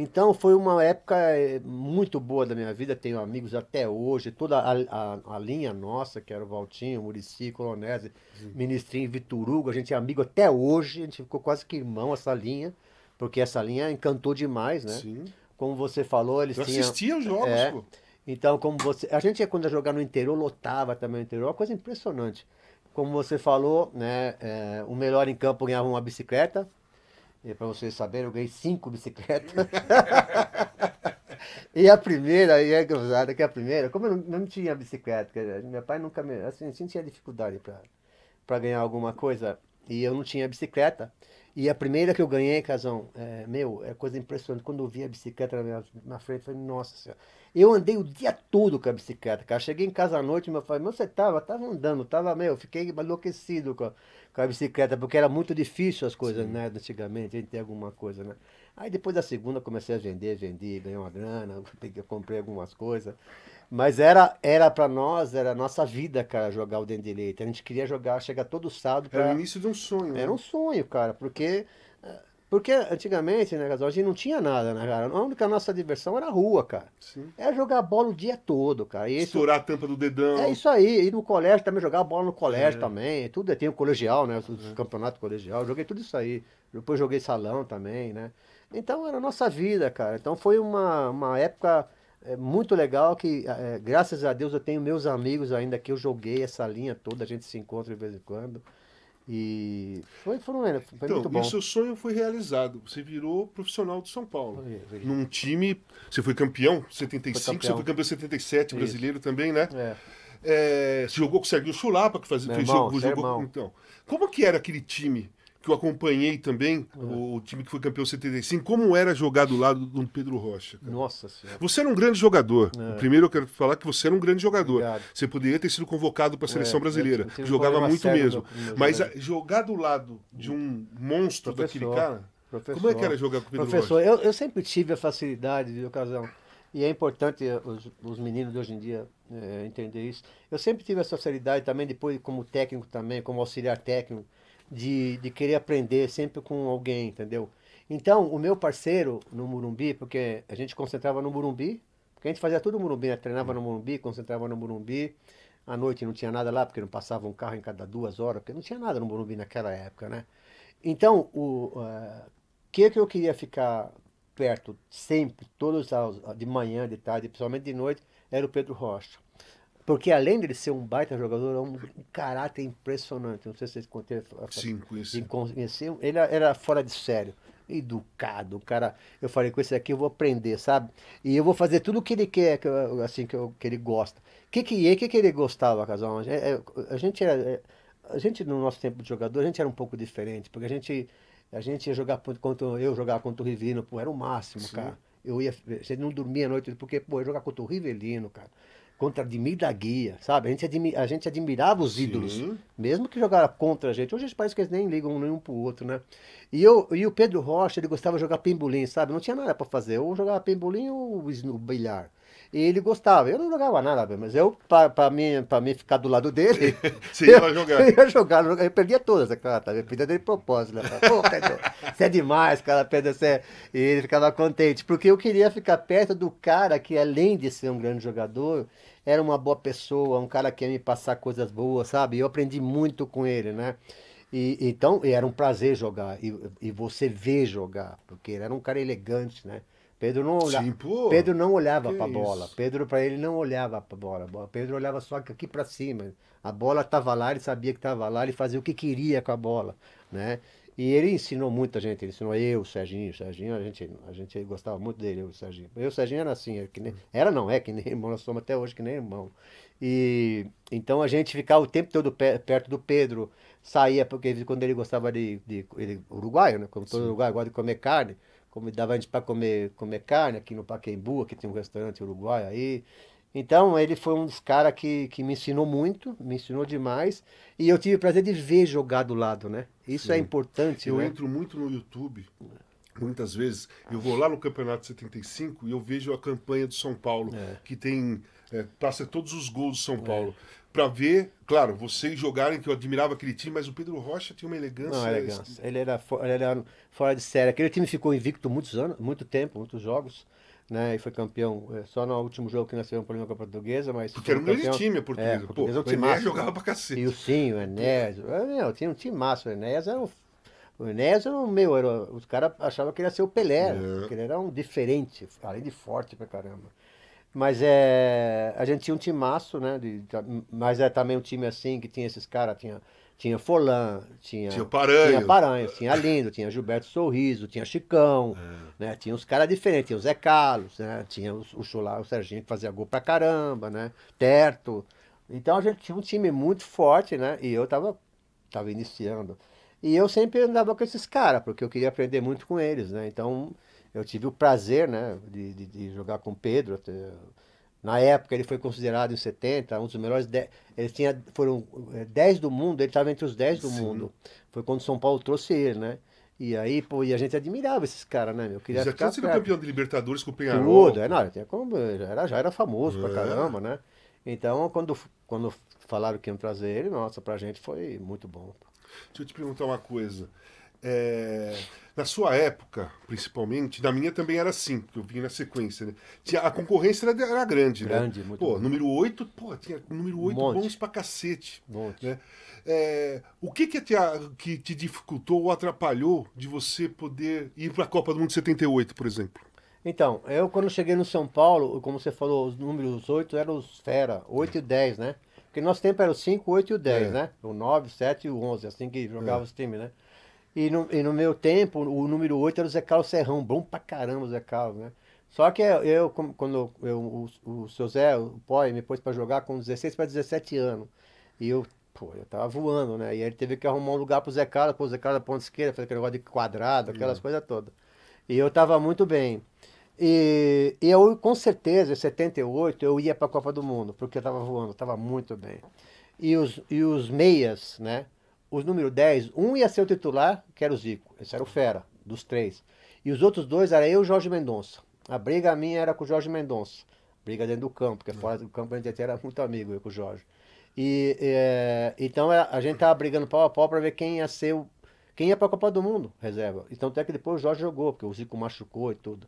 Então foi uma época eh, muito boa da minha vida, tenho amigos até hoje, toda a, a, a linha nossa, que era o Valtinho, Murici, Colonese, Sim. Ministrinho, Viturugo, a gente é amigo até hoje, a gente ficou quase que irmão essa linha, porque essa linha encantou demais, né? Sim. Como você falou, eles Eu tinham... assistia os jogos, é, pô. Então, como você... A gente, quando ia jogar no interior, lotava também o interior, uma coisa impressionante. Como você falou, né, é, o melhor em campo ganhava uma bicicleta, e é para vocês saberem, eu ganhei cinco bicicletas. (laughs) e a primeira, e é cruzada que a primeira, como eu não, não tinha bicicleta, meu pai nunca me. Assim, assim tinha dificuldade para ganhar alguma coisa. E eu não tinha bicicleta. E a primeira que eu ganhei, Casão, é, meu, é coisa impressionante. Quando eu vi a bicicleta na, minha, na frente, eu falei, nossa senhora. Eu andei o dia todo com a bicicleta, cara. Cheguei em casa à noite e meu pai, mas você tava, tava andando, tava meio, fiquei enlouquecido com a, com a bicicleta, porque era muito difícil as coisas, Sim. né? Antigamente, a gente tem alguma coisa, né? Aí depois da segunda comecei a vender, vendi, ganhei uma grana, (laughs) comprei algumas coisas. Mas era, era para nós, era a nossa vida, cara, jogar o dente direito. A gente queria jogar, chegar todo sábado. Pra... Era o início de um sonho. Era né? um sonho, cara, porque eh, porque antigamente, né, Gasol, a gente não tinha nada, né, cara? A única nossa diversão era a rua, cara. Sim. Era é jogar bola o dia todo, cara. E Estourar isso... a tampa do dedão. É isso aí. E no colégio também, jogar bola no colégio é. também. Tudo é, tem o colegial, né? o é. Uhum. colegial. Joguei tudo isso aí. Depois joguei salão também, né? Então era a nossa vida, cara. Então foi uma, uma época eh, muito legal que, é, graças a Deus, eu tenho meus amigos ainda que eu joguei essa linha toda. A gente se encontra de vez em quando. E foi, foi, então, muito bom. seu sonho foi realizado. Você virou profissional do São Paulo. Foi, num time. Você foi campeão 75, foi campeão. você foi campeão 77 brasileiro também, né? É. É, você jogou com o Sérgio Chulapa, que fazia, fez irmão, jogo, jogou, é irmão. então. Como que era aquele time? que eu acompanhei também, uhum. o time que foi campeão 75, como era jogar do lado do Pedro Rocha. Cara. Nossa Senhora. Você era um grande jogador. É. Primeiro eu quero falar que você era um grande jogador. Obrigado. Você poderia ter sido convocado para é, a seleção é, brasileira. Jogava muito mesmo. Mas a, ah, jogar do lado de um monstro Professor, daquele cara. Professor, como é que era jogar com o Pedro Professor, Rocha? Professor, eu, eu sempre tive a facilidade de ocasião. E é importante os, os meninos de hoje em dia é, entender isso. Eu sempre tive essa facilidade também, depois como técnico também, como auxiliar técnico de, de querer aprender sempre com alguém, entendeu? Então, o meu parceiro no Murumbi, porque a gente concentrava no Murumbi, porque a gente fazia tudo no Murumbi, né? treinava no Murumbi, concentrava no Murumbi. À noite não tinha nada lá, porque não passava um carro em cada duas horas, porque não tinha nada no Murumbi naquela época, né? Então, o uh, que, que eu queria ficar perto sempre, todos os de manhã, de tarde, principalmente de noite, era o Pedro Rocha. Porque além ele ser um baita jogador, é um caráter impressionante. Não sei se vocês conheceram. Sim, conheci. Ele era fora de sério. Educado, cara. Eu falei, com esse aqui eu vou aprender, sabe? E eu vou fazer tudo o que ele quer, assim, que, eu, que ele gosta. O que, que, que, que ele gostava, Casal? A é, gente era. É, a gente, no nosso tempo de jogador, a gente era um pouco diferente, porque a gente. A gente ia jogar contra. Eu jogava contra o Rivino, pô, era o máximo, Sim. cara. Eu ia. Você não dormia à noite, porque, pô, eu jogava contra o Rivelino, cara contra Admira Guia, sabe? A gente, admi a gente admirava os Sim. ídolos, mesmo que jogara contra a gente. Hoje parece que eles nem ligam nenhum pro outro, né? E, eu, e o Pedro Rocha, ele gostava de jogar pembolim, sabe? Não tinha nada para fazer, ou jogava pembolim ou bilhar. E ele gostava, eu não jogava nada, mas eu, para mim, mim ficar do lado dele. (laughs) Você (laughs) ia jogar. Eu ia jogar, eu perdia todas, é cara, tá? eu perdia dele de propósito. Né? Pô, Pedro, você é demais, cara, Pedro, você é... E ele ficava contente, porque eu queria ficar perto do cara que, além de ser um grande jogador, era uma boa pessoa, um cara que ia me passar coisas boas, sabe? Eu aprendi muito com ele, né? E, então, era um prazer jogar, e, e você vê jogar, porque ele era um cara elegante, né? Pedro não, Pedro não olhava para a bola. Pedro para ele não olhava para a bola. Pedro olhava só aqui para cima. A bola estava lá, ele sabia que estava lá, ele fazia o que queria com a bola, né? E ele ensinou muita gente, ele ensinou eu, o Serginho, o Serginho, a gente, a gente gostava muito dele, eu o Serginho. Eu o Serginho era assim, era, é que nem, hum. era não, é que nem irmão, nós somos até hoje que nem irmão. E então a gente ficava o tempo todo pe perto do Pedro, saía, porque quando ele gostava de, de ele, uruguaio, né, como todo Sim. uruguaio, gosta de comer carne, dava a gente para comer, comer carne aqui no Paquembu, que tem um restaurante uruguaio aí. Então, ele foi um dos caras que, que me ensinou muito, me ensinou demais. E eu tive o prazer de ver jogar do lado, né? Isso é Sim. é importante. Eu né? entro muito no YouTube, muitas vezes. Eu vou lá no Campeonato 75 e eu vejo a campanha do São Paulo, é. que tem. É, passa todos os gols do São é. Paulo. É. Para ver, claro, vocês jogarem, que eu admirava aquele time, mas o Pedro Rocha tinha uma elegância. Não, elegância. Ele, era ele era fora de série. Aquele time ficou invicto muitos anos, muito tempo, muitos jogos né? E foi campeão eh, só no último jogo que nós tivemos um problema com a portuguesa, mas. Porque era um grande time a portuguesa. É, é o Enéas né? jogava pra cacete. E o Sim, o Enéas. É, não, tinha um time timaço. O Enéas era um. O Enéas era um meu, era, os caras achavam que ele ia ser o Pelé, é. que ele era um diferente, além de forte pra caramba. Mas é. A gente tinha um timaço, né? De, mas é também um time assim que tinha esses caras, tinha tinha Forlan, tinha. Tinha Paranhos. Tinha Paranhos, tinha Lindo, tinha Gilberto Sorriso, tinha Chicão, é. né? Tinha uns caras diferentes, tinha o Zé Carlos, né? Tinha o, o Chulá, o Serginho que fazia gol pra caramba, né? Terto. Então a gente tinha um time muito forte, né? E eu tava, tava iniciando. E eu sempre andava com esses caras, porque eu queria aprender muito com eles, né? Então eu tive o prazer, né, de, de, de jogar com o Pedro. Até, na época ele foi considerado em 70 um dos melhores. De... Ele tinha foram 10 é, do mundo, ele estava entre os 10 do Sim. mundo. Foi quando São Paulo trouxe ele, né? E aí, pô, e a gente admirava esses caras, né, meu? Queria já tinha sido campeão de Libertadores com o Penharol. Tudo, é, não, já, como, já, era, já era famoso é. pra caramba, né? Então, quando, quando falaram que iam trazer ele, nossa, pra gente foi muito bom. Deixa eu te perguntar uma coisa. É, na sua época, principalmente, na minha também era assim, que eu vim na sequência, né? Tinha, a concorrência era, era grande, né? grande, né? Muito pô, bom. número 8, pô, tinha número 8 um bons pra cacete. Um né? É, o que que te, que te dificultou ou atrapalhou de você poder ir pra Copa do Mundo de 78, por exemplo? Então, eu quando cheguei no São Paulo, como você falou, os números 8 eram os fera, 8 e 10, né? Porque nosso tempo era o 5, 8 e o 10, é. né? O 9, 7 e o 11, assim que jogava é. os times, né? E no, e no meu tempo, o número 8 era o Zé Carlos Serrão, bom pra caramba o Zé Carlos, né? Só que eu, quando eu, o, o seu Zé, o Poi, me pôs pra jogar com 16 para 17 anos. E eu, pô, eu tava voando, né? E ele teve que arrumar um lugar pro Zé Carlos, pô, o Zé Carlos da ponta esquerda, fazer aquele negócio de quadrado, aquelas uhum. coisas todas. E eu tava muito bem. E, e, eu, com certeza, em 78, eu ia para a Copa do Mundo, porque eu tava voando, tava muito bem. E os, e os meias, né? os número 10, um ia ser o titular, que era o Zico. Esse era o fera, dos três. E os outros dois era eu e o Jorge Mendonça. A briga minha era com o Jorge Mendonça. Briga dentro do campo, porque fora do campo a gente era muito amigo, eu com o Jorge. E, é, então é, a gente tava brigando pau a pau para ver quem ia ser o, quem ia pra Copa do Mundo, reserva. Então até que depois o Jorge jogou, porque o Zico machucou e tudo.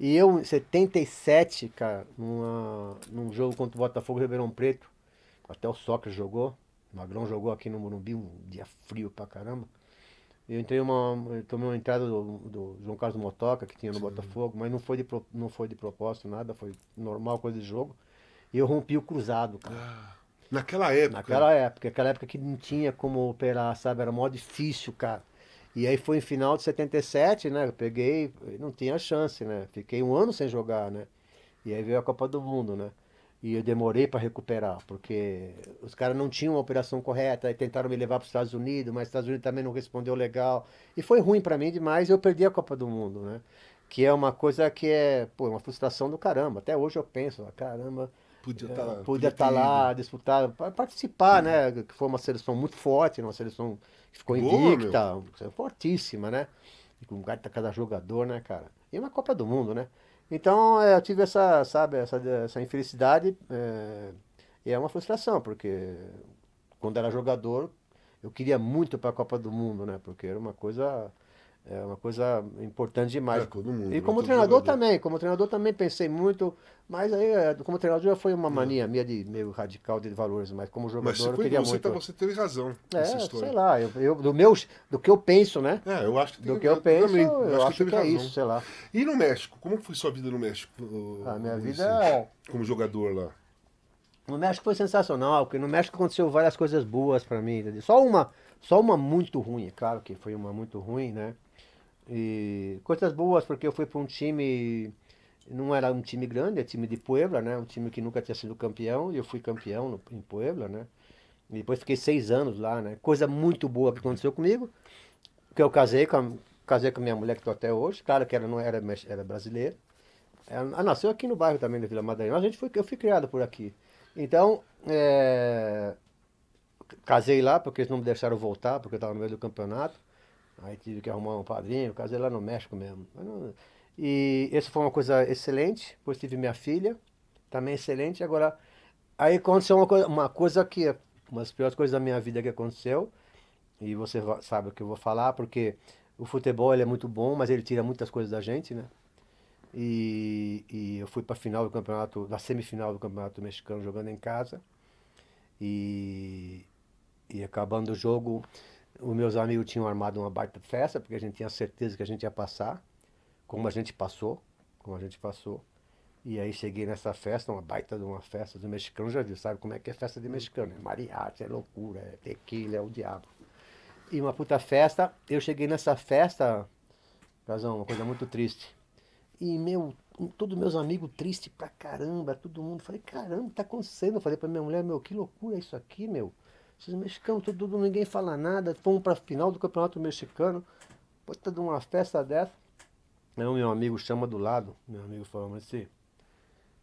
E eu, em 77, cara, numa, num jogo contra o Botafogo Ribeirão Preto, até o Sócrates jogou, o Magrão jogou aqui no Morumbi, um dia frio pra caramba. Eu entrei uma. Eu tomei uma entrada do, do João Carlos Motoca, que tinha no Sim. Botafogo, mas não foi, de, não foi de propósito, nada, foi normal, coisa de jogo. E eu rompi o cruzado, cara. Ah, naquela época? Naquela época, aquela época que não tinha como operar, sabe? Era mó difícil, cara. E aí foi em final de 77, né? Eu peguei, não tinha chance, né? Fiquei um ano sem jogar, né? E aí veio a Copa do Mundo, né? E eu demorei para recuperar, porque os caras não tinham uma operação correta, aí tentaram me levar para os Estados Unidos, mas os Estados Unidos também não respondeu legal. E foi ruim para mim demais, eu perdi a Copa do Mundo, né? Que é uma coisa que é, pô, é uma frustração do caramba. Até hoje eu penso, caramba, podia estar é, tá, é, podia tá lá, disputar, participar, né? Que foi uma seleção muito forte, uma seleção que ficou invicta, meu. fortíssima, né? E com cada jogador, né, cara? E uma Copa do Mundo, né? Então, eh, eu tive essa, sabe, essa, essa infelicidade é, e é uma frustração, porque quando era jogador, eu queria muito para a Copa do Mundo, né? Porque era uma coisa é uma coisa importante demais. É, todo mundo, e né? como treinador jogador. Né? também, como treinador também pensei muito, mas aí é, como treinador já foi uma é. mania minha de meio radical de valores, mas como jogador mas foi, eu queria você, tá, muito. Tá, você teve razão é, nessa história. sei lá, eu, eu, do meu do que eu penso, né? É, eu acho que do que eu, eu penso, também, eu, acho, acho que, que é isso, sei lá. E no México, como foi sua vida no México? A minha vida é- como jogador lá. No México foi sensacional, porque no México aconteceu várias coisas boas para mim, só uma, só uma muito ruim, claro que foi uma muito ruim, né? E coisas boas, porque eu fui para um time, não era um time grande, é time de Puebla, né? Um time que nunca tinha sido campeão, e eu fui campeão no, em Puebla, né? E depois fiquei seis anos lá, né? Coisa muito boa que aconteceu comigo, que eu casei com a, casei com a minha mulher que estou até hoje, claro que ela não era, era brasileira. Ela nasceu aqui no bairro também da Vila Madalena, a gente foi, eu fui criado por aqui. Então, é, casei lá porque eles não me deixaram voltar, porque eu estava no meio do campeonato. Aí tive que arrumar um padrinho, casei lá no México mesmo. E isso foi uma coisa excelente. Depois tive minha filha, também excelente. Agora, aí aconteceu uma coisa, uma coisa que é uma das piores coisas da minha vida que aconteceu. E você sabe o que eu vou falar, porque o futebol ele é muito bom, mas ele tira muitas coisas da gente, né? E, e eu fui para a final do campeonato, da semifinal do campeonato mexicano jogando em casa. E, e acabando o jogo, os meus amigos tinham armado uma baita festa, porque a gente tinha certeza que a gente ia passar, como a gente passou, como a gente passou. E aí cheguei nessa festa, uma baita de uma festa do mexicano, já viu, sabe como é que é festa de mexicano? É mariachi, é loucura, é tequila, é o diabo. E uma puta festa, eu cheguei nessa festa, razão, uma coisa muito triste. E meu, todos meus amigos tristes pra caramba, todo mundo. Falei, caramba, tá acontecendo? Eu falei pra minha mulher, meu, que loucura isso aqui, meu. Esses mexicanos, tudo, ninguém fala nada. Fomos para a final do Campeonato Mexicano. Puta de uma festa dessa. Aí o meu amigo chama do lado. Meu amigo falou, mas se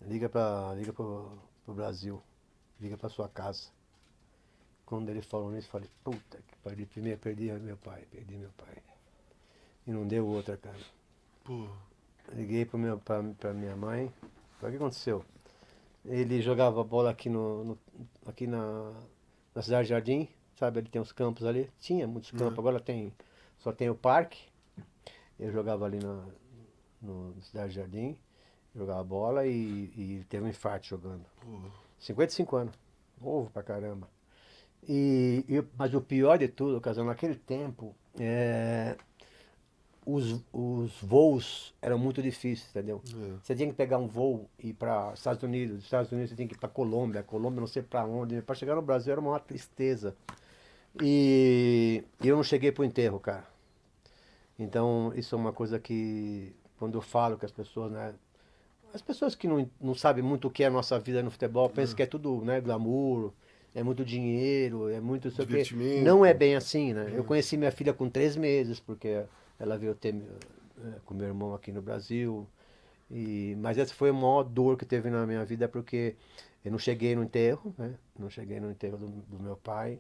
liga para liga pro, pro Brasil. Liga para sua casa. Quando ele falou nisso, eu falei, puta que pariu. Primeiro perdi meu pai, perdi meu pai. E não deu outra, cara. Pô. Liguei para meu, pra, minha mãe. O que aconteceu? Ele jogava bola aqui, no, no aqui na, na cidade de Jardim, sabe? ele tem uns campos ali. Tinha muitos uhum. campos, uhum. agora tem só tem o parque. Eu jogava ali na, no, cidade de Jardim, jogava bola e, e teve um infarto jogando. Uhum. 55 anos, novo pra caramba. E, e, mas o pior de tudo, Casão, naquele tempo, é, os, os voos eram muito difíceis, entendeu? É. Você tinha que pegar um voo e ir para Estados Unidos, dos Estados Unidos você tinha que ir para Colômbia, Colômbia não sei para onde, para chegar no Brasil era uma tristeza. E, e eu não cheguei pro enterro, cara. Então, isso é uma coisa que quando eu falo que as pessoas, né, as pessoas que não, não sabem muito o que é a nossa vida no futebol, pensam é. que é tudo, né, glamour, é muito dinheiro, é muito. Não é bem assim, né? É. Eu conheci minha filha com três meses, porque ela veio ter eh, com meu irmão aqui no Brasil. E, mas essa foi a maior dor que teve na minha vida, porque eu não cheguei no enterro, né? Não cheguei no enterro do, do meu pai.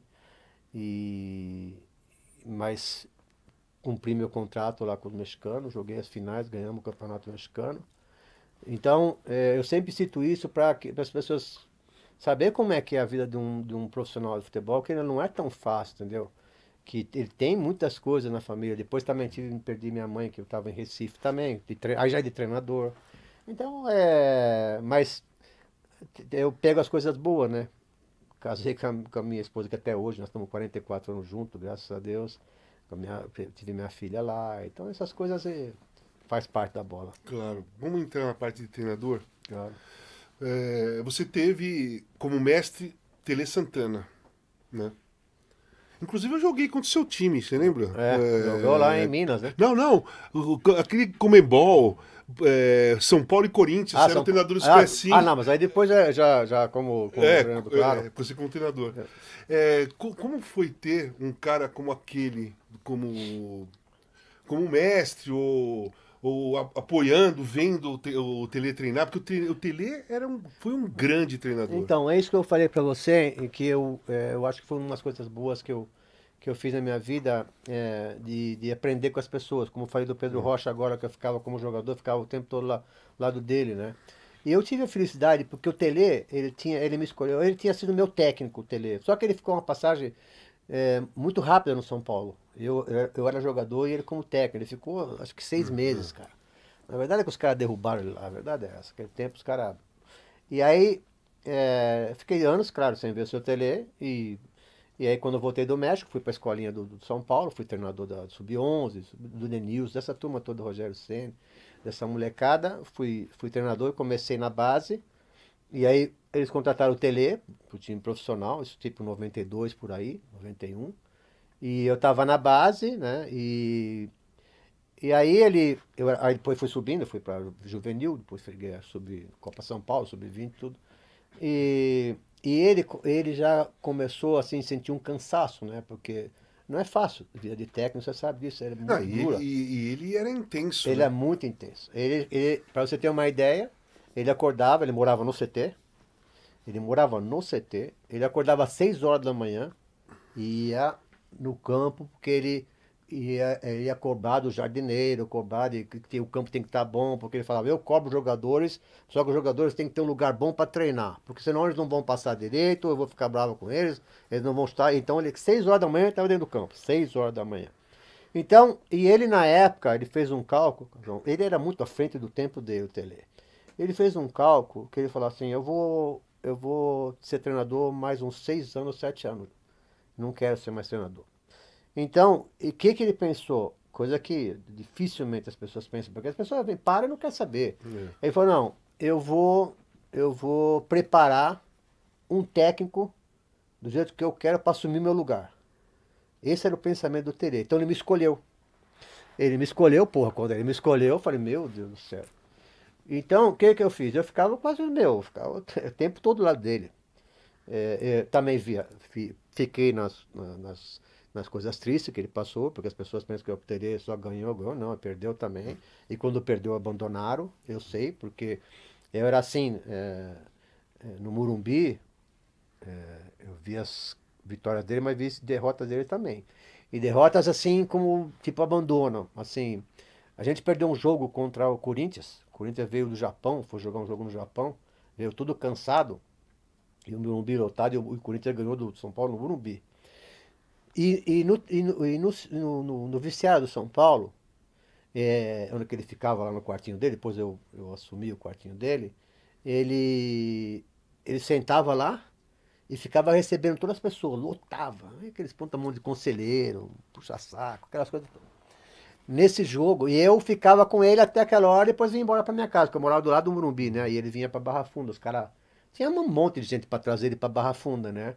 E, mas cumpri meu contrato lá com o mexicano, joguei as finais, ganhamos o campeonato mexicano. Então, é, eu sempre cito isso para as pessoas saber como é que é a vida de um, de um profissional de futebol, que não é tão fácil, entendeu? que ele tem muitas coisas na família. Depois também tive, perdi minha mãe, que eu estava em Recife também, de tre... aí já é de treinador. Então, é... Mas eu pego as coisas boas, né? Casei com a, com a minha esposa, que até hoje nós estamos 44 anos juntos, graças a Deus. A minha, tive minha filha lá. Então, essas coisas é, faz parte da bola. Claro. Vamos entrar na parte de treinador? Claro. É, você teve como mestre Tele Santana, né? Inclusive eu joguei contra o seu time, você lembra? É, é jogou lá em Minas, né? Não, não. Aquele Comebol É, São Paulo e Corinthians, ah, eram São... treinadores ah, Ah, não, mas aí depois é, já, já como, como é, treinador, é, claro. É, você como treinador. É. é. Co como foi ter um cara como aquele, como, como mestre ou ou apoiando, vendo o, Tele treinar, porque o, Tele era um, foi um grande treinador. Então, é isso que eu falei para você, que eu, é, eu acho que foi uma das coisas boas que eu, que eu fiz na minha vida, é, de, de aprender com as pessoas. Como eu falei do Pedro hum. Rocha agora, que eu ficava como jogador, ficava o tempo todo lá lado dele, né? E eu tive a felicidade, porque o Tele, ele, tinha, ele me escolheu, ele tinha sido meu técnico, o Tele. Só que ele ficou uma passagem é, muito rápida no São Paulo. Eu, eu era jogador e ele como técnico. Ele ficou acho que seis uhum. meses, cara. Na verdade é que os caras derrubaram ele lá, a verdade é essa. Naquele tempo os caras. E aí é, fiquei anos, claro, sem ver o seu tele. E, e aí quando eu voltei do México, fui a escolinha do, do São Paulo, fui treinador da Sub-11, do Denils, dessa turma toda, Rogério Senna, dessa molecada. Fui, fui treinador, comecei na base. E aí eles contrataram o Tele, pro time profissional, isso tipo 92 por aí, 91. E eu tava na base, né? E, e aí ele. Eu, aí depois fui subindo, fui para juvenil, depois fui subir Copa São Paulo, sub-20, tudo. E, e ele, ele já começou assim, sentir um cansaço, né? Porque não é fácil. Vida de técnico, você sabe disso. é muito ah, dura. E, e, ele era intenso. Ele né? é muito intenso. Ele, ele para você ter uma ideia, ele acordava, ele morava no CT. Ele morava no CT. Ele acordava às 6 horas da manhã e ia no campo, porque ele ia, ia cobrar do jardineiro, cobrar de que o campo tem que estar tá bom, porque ele falava, eu cobro jogadores, só que os jogadores têm que ter um lugar bom para treinar, porque senão eles não vão passar direito, eu vou ficar bravo com eles, eles não vão estar. Então ele, 6 horas da manhã, estava dentro do campo, 6 horas da manhã. Então, e ele na época, ele fez um cálculo, João, ele era muito à frente do tempo dele, o Tele. Ele fez um cálculo que ele falou assim: eu vou, eu vou ser treinador mais uns seis anos, sete anos. Não quero ser mais treinador. Então, o que, que ele pensou? Coisa que dificilmente as pessoas pensam, porque as pessoas vêm, para e não quer saber. É. Ele falou: não, eu vou, eu vou preparar um técnico do jeito que eu quero para assumir meu lugar. Esse era o pensamento do Tere. Então ele me escolheu. Ele me escolheu, porra, quando ele me escolheu, eu falei, meu Deus do céu. Então, o que, que eu fiz? Eu ficava quase o meu, ficava o tempo todo do lado dele. É, é também via, fiquei nas, nas, nas coisas tristes que ele passou, porque as pessoas pensam que eu teria só ganhou, ganhou, não, perdeu também. E quando perdeu, abandonaram, eu sei, porque eu era assim, é, é no Murumbi, é, eu vi as vitórias dele, mas vi as derrotas dele também. E derrotas assim, como tipo abandono, assim... A gente perdeu um jogo contra o Corinthians, o Corinthians veio do Japão, foi jogar um jogo no Japão, veio todo cansado. E o Morumbi lotado e o Corinthians ganhou do São Paulo no Morumbi. E, e, no, e, no, e no, no, no, viciário do São Paulo, é, onde ele ficava lá no quartinho dele, depois eu, eu assumi o quartinho dele, ele, ele sentava lá e ficava recebendo todas as pessoas, lotava, aqueles ponta-mão de conselheiro, puxa-saco, aquelas coisas todas nesse jogo. E eu ficava com ele até aquela hora e depois ia embora para minha casa, porque eu morava do lado do Murumbi, né? E ele vinha para Barra Funda. Os caras. Tinha um monte de gente para trazer ele para Barra Funda, né?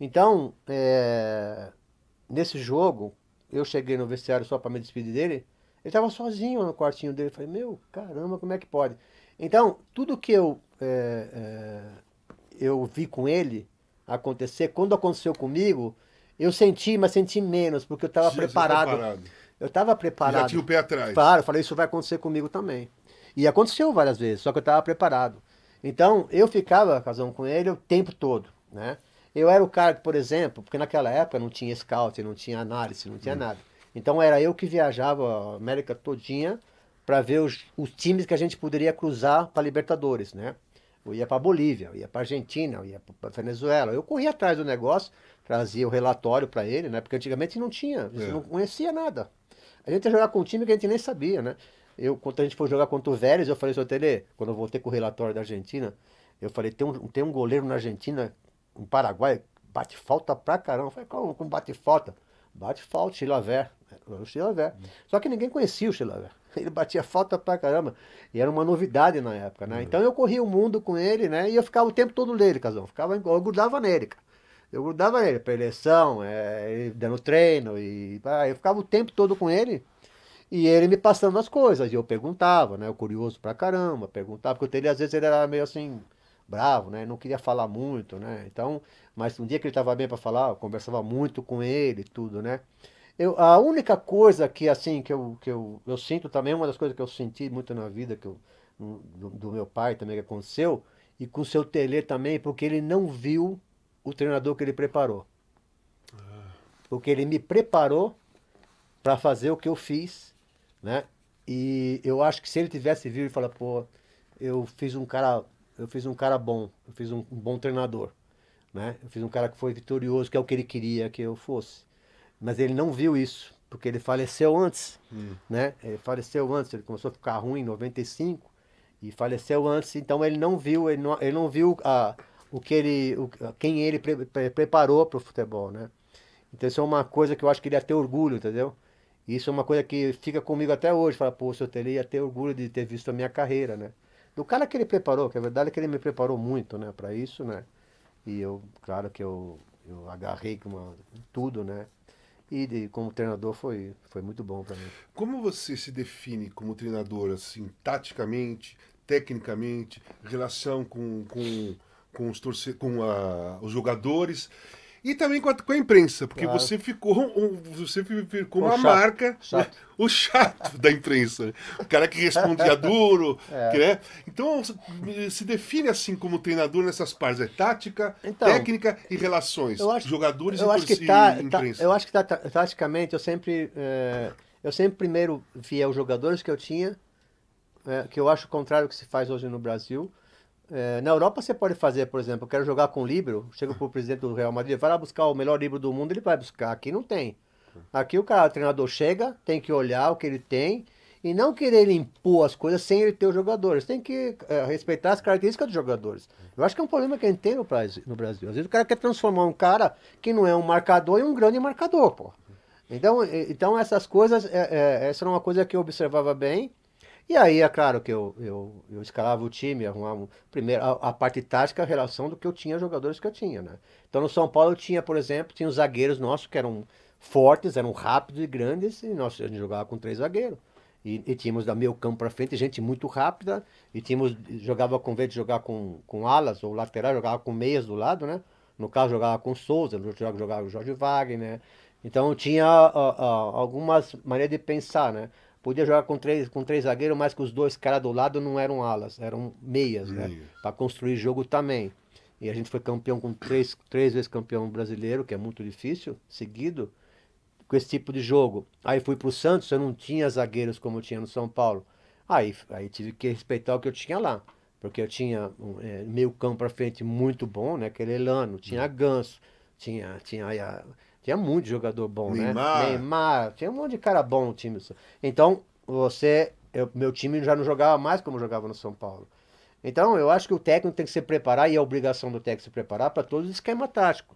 Então, é... nesse jogo, eu cheguei no vestiário só para me despedir dele. Ele estava sozinho no quartinho dele. Eu falei, meu, caramba, como é que pode? Então, tudo que eu, é, é, eu vi com ele acontecer, quando aconteceu comigo, eu senti, mas senti menos, porque eu estava tá preparado. preparado eu estava preparado. Já tinha o pé atrás. Claro, falei, isso vai acontecer comigo também. E aconteceu várias vezes, só que eu estava preparado. Então, eu ficava, casão com ele, o tempo todo, né? Eu era o cara que, por exemplo, porque naquela época não tinha scout, não tinha análise, não tinha hum. nada. Então era eu que viajava a América todinha para ver os, os, times que a gente poderia cruzar para Libertadores, né? Eu ia para Bolívia, eu ia para Argentina, eu ia para Venezuela. Eu corria atrás do negócio, trazia o relatório para ele, né? Porque antigamente não tinha, é. não conhecia nada. A gente ia jogar com um time que a gente nem sabia, né? Eu, quando a gente foi jogar contra o Vélez, eu falei, seu Tele, quando eu voltei com o relatório da Argentina, eu falei, tem um, tem um goleiro na Argentina, um paraguai bate falta pra caramba. Eu falei, como, como bate falta? Bate falta, Chilaver. É, o Chilaver. Hum. Só que ninguém conhecia o Chilaver. (laughs) Ele batia falta pra caramba. E era uma novidade na época, né? Hum. Então eu corria o mundo com ele, né? E eu ficava o tempo todo nele, Casão. Ficava, eu grudava nele, cara. Eu grudava ele para eleição, é, ele dando treino, e ah, eu ficava o tempo todo com ele. E ele me passando as coisas, e eu perguntava, né? Eu curioso pra caramba, perguntava, porque ele às vezes ele era meio assim, bravo, né? Não queria falar muito, né? Então, mas um dia que ele estava bem para falar, eu conversava muito com ele, tudo, né? Eu, a única coisa que assim que eu, que eu, eu sinto também, uma das coisas que eu senti muito na vida que eu, do, do meu pai também que aconteceu e com o seu Tele também, porque ele não viu o treinador que ele preparou. Porque ah. ele me preparou para fazer o que eu fiz, né? E eu acho que se ele tivesse vivo e falar, pô, eu fiz um cara, eu fiz um cara bom, eu fiz um, um bom treinador, né? Eu fiz um cara que foi vitorioso, que é o que ele queria que eu fosse. Mas ele não viu isso, porque ele faleceu antes, hum. né? Ele faleceu antes, ele começou a ficar ruim em 95 e faleceu antes, então ele não viu, ele não, ele não viu a o que ele, o, quem ele pre, pre, preparou para o futebol, né? Então isso é uma coisa que eu acho que ele ia ter orgulho, entendeu? Isso é uma coisa que fica comigo até hoje, fala, pô, seu Tele ia ter orgulho de ter visto a minha carreira, né? Do cara que ele preparou, que a é verdade é que ele me preparou muito, né, para isso, né? E eu, claro que eu, eu agarrei com tudo, né? E de, como treinador foi, foi muito bom para mim. Como você se define como treinador, assim, taticamente, tecnicamente, relação com, com com os, torce com a, os jogadores e também com a, com a imprensa, porque claro. você ficou, um, você ficou o uma chato, marca, né? chato. O, o chato da imprensa. O cara que respondia (laughs) duro. É. Que, né? Então se define assim como treinador nessas partes: é tática, então, técnica e relações. Acho, jogadores eu e, acho que tá, tá, imprensa. Tá, eu acho que tá, tá, taticamente eu sempre. É, eu sempre primeiro via os jogadores que eu tinha, é, que eu acho o contrário do que se faz hoje no Brasil. É, na Europa você pode fazer, por exemplo, eu quero jogar com um livro, chega pro presidente do Real Madrid, vai lá buscar o melhor livro do mundo, ele vai buscar. Aqui não tem. Aqui o cara, o treinador chega, tem que olhar o que ele tem e não querer impor as coisas sem ele ter os jogadores. Tem que é, respeitar as características dos jogadores. Eu acho que é um problema que a gente tem no Brasil, no Brasil. Às vezes o cara quer transformar um cara que não é um marcador em um grande marcador, pô. Então, então essas coisas, é, é, essa era uma coisa que eu observava bem e aí é claro que eu, eu, eu escalava o time, arrumava primeiro, a, a parte tática, a relação do que eu tinha, jogadores que eu tinha, né? Então no São Paulo eu tinha, por exemplo, tinha os zagueiros nossos que eram fortes, eram rápidos e grandes, e nós a gente jogava com três zagueiros. E, e tínhamos da meio campo para frente gente muito rápida, e tínhamos, jogava com, vez de jogar com, com alas ou lateral, jogava com meias do lado, né? No caso jogava com Souza, no jogo jogava com Jorge Wagner, né? Então tinha uh, uh, algumas maneiras de pensar, né? Podia jogar com três, com três zagueiros, mas que os dois caras do lado não eram alas, eram meias, né? Para construir jogo também. E a gente foi campeão com três, três vezes campeão brasileiro, que é muito difícil, seguido, com esse tipo de jogo. Aí fui pro Santos, eu não tinha zagueiros como eu tinha no São Paulo. Aí, aí tive que respeitar o que eu tinha lá. Porque eu tinha é, meio campo pra frente muito bom, né? Aquele Elano, tinha hum. Ganso, tinha, tinha a, tinha muito jogador bom, né? Neymar. né? Neymar. Tinha um monte de cara bom no time. Então, você. Eu, meu time já não jogava mais como jogava no São Paulo. Então, eu acho que o técnico tem que se preparar, e é obrigação do técnico se preparar para todo o esquema tático.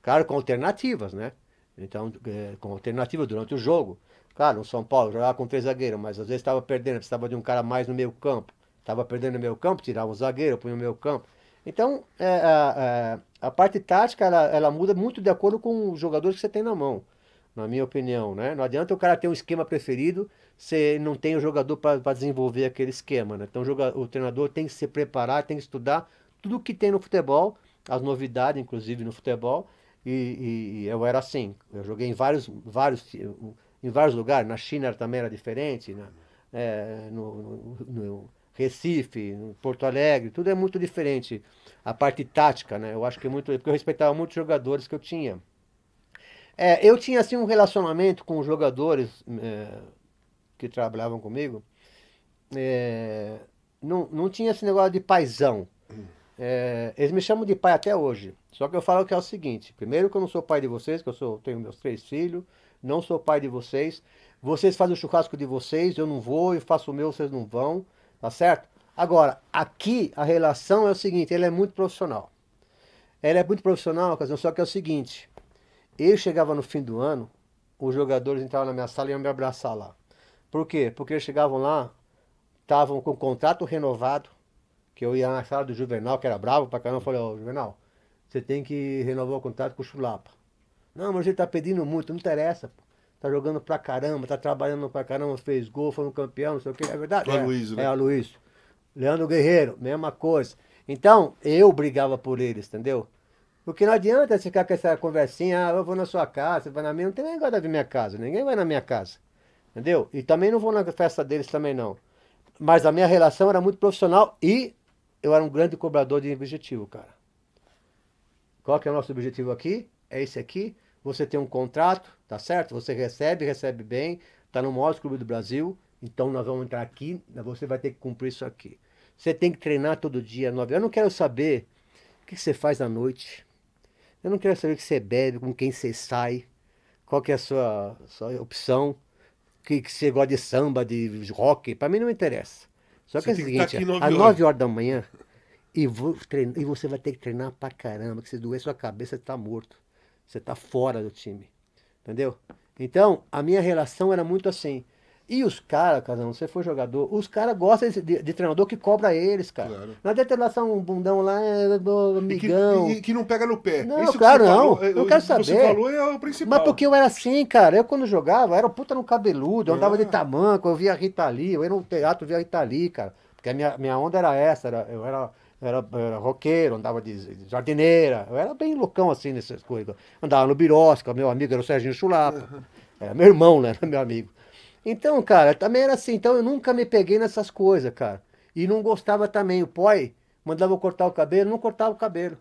Claro, com alternativas, né? Então, é, com alternativas durante o jogo. Claro, no São Paulo jogava com três zagueiros, mas às vezes estava perdendo, precisava de um cara mais no meio campo. Estava perdendo no meio campo, tirava um zagueiro, punha no meio campo. Então, é, a, a, a, parte tática, ela, ela muda muito de acordo com os jogadores que você tem na mão, na minha opinião, né? Não adianta o cara ter um esquema preferido se não tem o jogador para desenvolver aquele esquema, né? Então, o, jogador, o treinador tem que se preparar, tem que estudar tudo que tem no futebol, as novidades, inclusive, no futebol, e, e, eu era assim. Eu joguei em vários, vários, em vários lugares. Na China também era diferente. Né? É, no, no, no, Recife, Porto Alegre, tudo é muito diferente. A parte tática, né? Eu acho que é muito. Porque eu respeitava muitos jogadores que eu tinha. É, eu tinha assim um relacionamento com os jogadores é, que trabalhavam comigo. É, não, não tinha esse negócio de paizão. É, eles me chamam de pai até hoje. Só que eu falo que é o seguinte: primeiro que eu não sou pai de vocês, que eu sou, tenho meus três filhos, não sou pai de vocês. Vocês fazem o churrasco de vocês, eu não vou, eu faço o meu, vocês não vão. Tá certo? Agora, aqui a relação é o seguinte, ele é muito profissional. Ela é muito profissional, só que é o seguinte. Eu chegava no fim do ano, os jogadores entravam na minha sala e iam me abraçar lá. Por quê? Porque eles chegavam lá, estavam com o contrato renovado, que eu ia na sala do Juvenal, que era bravo pra caramba, eu falei, ó, oh, Juvenal, você tem que renovar o contrato com o Chulapa. Não, mas ele tá pedindo muito, não interessa. Pô tá jogando pra caramba, tá trabalhando pra caramba, fez gol, foi um campeão, não sei o que, é verdade? É, Aloysio, é, né? É, Aloysio. Leandro Guerreiro, mesma coisa. Então, eu brigava por eles, entendeu? Porque não adianta ficar com essa conversinha, ah, eu vou na sua casa, você vai na minha. Não tem ninguém vai na minha casa, ninguém vai na minha casa. Entendeu? E também não vou na festa deles também não. Mas a minha relação era muito profissional e eu era um grande cobrador de objetivo, cara. Qual que é o nosso objetivo aqui? É esse aqui você tem um contrato, tá certo? Você recebe, recebe bem, tá no maior clube do Brasil, então nós vamos entrar aqui, né, você vai ter que cumprir isso aqui. Você tem que treinar todo dia, nove. Eu não quero saber o que você faz à noite. Eu não quero saber o que você bebe, com quem você sai, qual que é a sua, sua opção, que, que você gosta de samba, de rock, para mim não interessa. Só que você é o seguinte, tá nove às 9 horas da manhã, e, treinar, e, você vai ter que treinar pra caramba, que se doer sua cabeça, você tá morto. Você está fora do time. Entendeu? Então, a minha relação era muito assim. E os caras, Casão, você foi jogador, os caras gostam de, de, treinador que cobra eles, cara. Claro. Não adianta um bundão lá, é, é, amigão. E que, e que, não pega no pé. Não, Isso claro, não. Falou, é, eu quero saber. Você falou é o principal. Mas porque eu era assim, cara. Eu quando jogava, era puta no cabeludo, eu andava é. de ah. tamanco, eu via a Rita ali, eu ia no teatro, via a Rita ali, cara. Porque a minha, minha onda era essa, era, eu era era, era roqueiro, andava de, de jardineira, eu era bem loucão assim nessas coisas. Andava no Birosca, meu amigo era o Serginho Chulapa, era meu irmão, né, (laughs) era meu amigo. Então, cara, também era assim, então eu nunca me peguei nessas coisas, cara. E não gostava também, o pai mandava eu cortar o cabelo, não cortava o cabelo.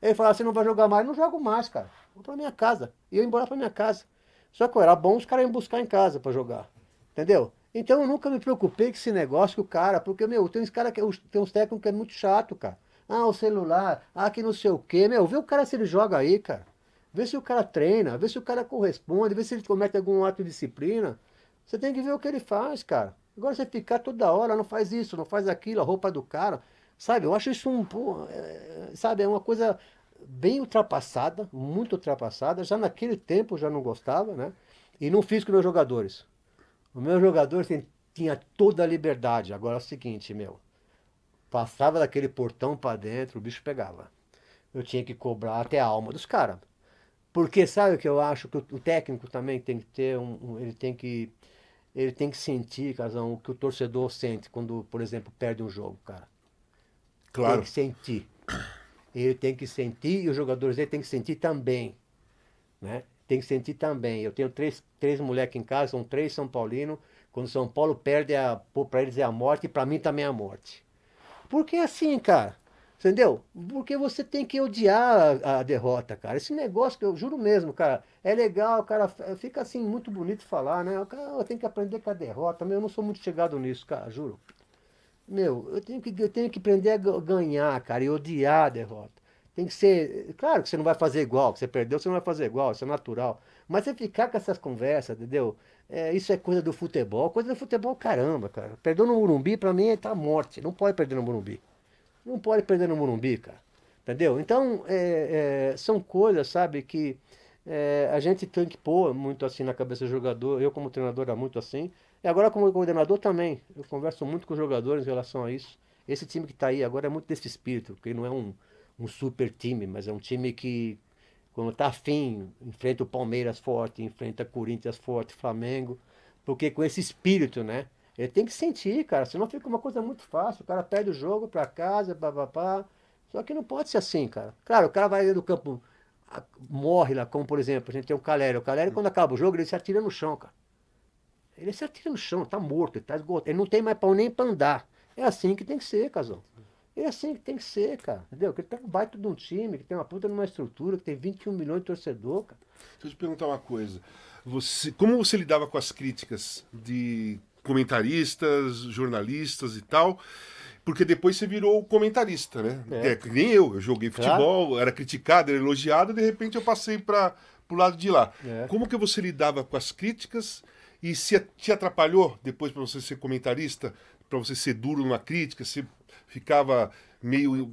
Ele falava, você não vai jogar mais? Eu não jogo mais, cara. Vou pra minha casa. E eu ia embora pra minha casa. Só que eu era bom, os caras iam buscar em casa pra jogar. Entendeu? Então eu nunca me preocupei com esse negócio que o cara, porque, meu, tem uns cara que tem uns técnicos que é muito chato, cara. Ah, o celular, ah, que não sei o quê. Meu, vê o cara se ele joga aí, cara. Vê se o cara treina, vê se o cara corresponde, vê se ele comete algum ato de disciplina. Você tem que ver o que ele faz, cara. Agora você ficar toda hora, ah, não faz isso, não faz aquilo, a roupa do cara. Sabe, eu acho isso um. Pô, é, sabe, é uma coisa bem ultrapassada, muito ultrapassada. Já naquele tempo eu já não gostava, né? E não fiz com meus jogadores. O meu jogador tinha toda a liberdade. Agora é o seguinte, meu. Passava daquele portão para dentro, o bicho pegava. Eu tinha que cobrar até a alma dos caras. Porque sabe o que eu acho que o técnico também tem que ter um, um, ele tem que ele tem que sentir, Casão, o que o torcedor sente quando, por exemplo, perde um jogo, cara. Claro. Tem que sentir. Ele tem que sentir e os jogadores dele têm que sentir também, né? tem que sentir também. Eu tenho três, três moleques em casa, são três São Paulinos. Quando São Paulo perde, para eles é a morte, e para mim também é a morte. Porque é assim, cara. Entendeu? Porque você tem que odiar a, a, derrota, cara. Esse negócio que eu juro mesmo, cara, é legal, cara. Fica assim muito bonito falar, né? cara eu ah, tenho que aprender com a derrota. Meu, eu não sou muito chegado nisso, cara, juro. Meu, eu tenho que, eu tenho que aprender a ganhar, cara, e odiar a derrota. Tem que ser. Claro que você não vai fazer igual, que você perdeu, você não vai fazer igual, isso é natural. Mas você ficar com essas conversas, entendeu? É, isso é coisa do futebol. Coisa do futebol, caramba, cara. Perder no Morumbi, pra mim, tá morte. Não pode perder no Morumbi. Não pode perder no Morumbi, cara. Entendeu? Então, é, é, são coisas, sabe, que é, a gente tem que pôr muito assim na cabeça do jogador. Eu, como treinador, era muito assim. E agora, como coordenador, também. Eu converso muito com os jogadores em relação a isso. Esse time que tá aí agora é muito desse espírito, porque não é um um super time, mas é um time que, quando está afim, enfrenta o Palmeiras forte, enfrenta o Corinthians forte, Flamengo, porque com esse espírito, né? Ele tem que sentir, cara, senão fica uma coisa muito fácil. O cara perde o jogo para casa, papapá. Só que não pode ser assim, cara. Claro, o cara vai do campo, morre lá, como por exemplo, a gente tem o Calério. O Calério, quando acaba o jogo, ele se atira no chão, cara. Ele se atira no chão, tá morto, ele tá esgotado. Ele não tem mais pão nem pra andar. É assim que tem que ser, casão. E é assim que tem que ser, cara. Entendeu? Que ele tá um baita de um time, que tem uma puta numa estrutura, que tem 21 milhões de torcedor, cara. Deixa eu te perguntar uma coisa. Você, como você lidava com as críticas de comentaristas, jornalistas e tal? Porque depois você virou comentarista, né? É. é nem eu, eu joguei futebol, claro. era criticado, era elogiado, de repente eu passei para pro lado de lá. É. Como que você lidava com as críticas e se te atrapalhou depois para você ser comentarista, para você ser duro numa crítica, ser ficava meio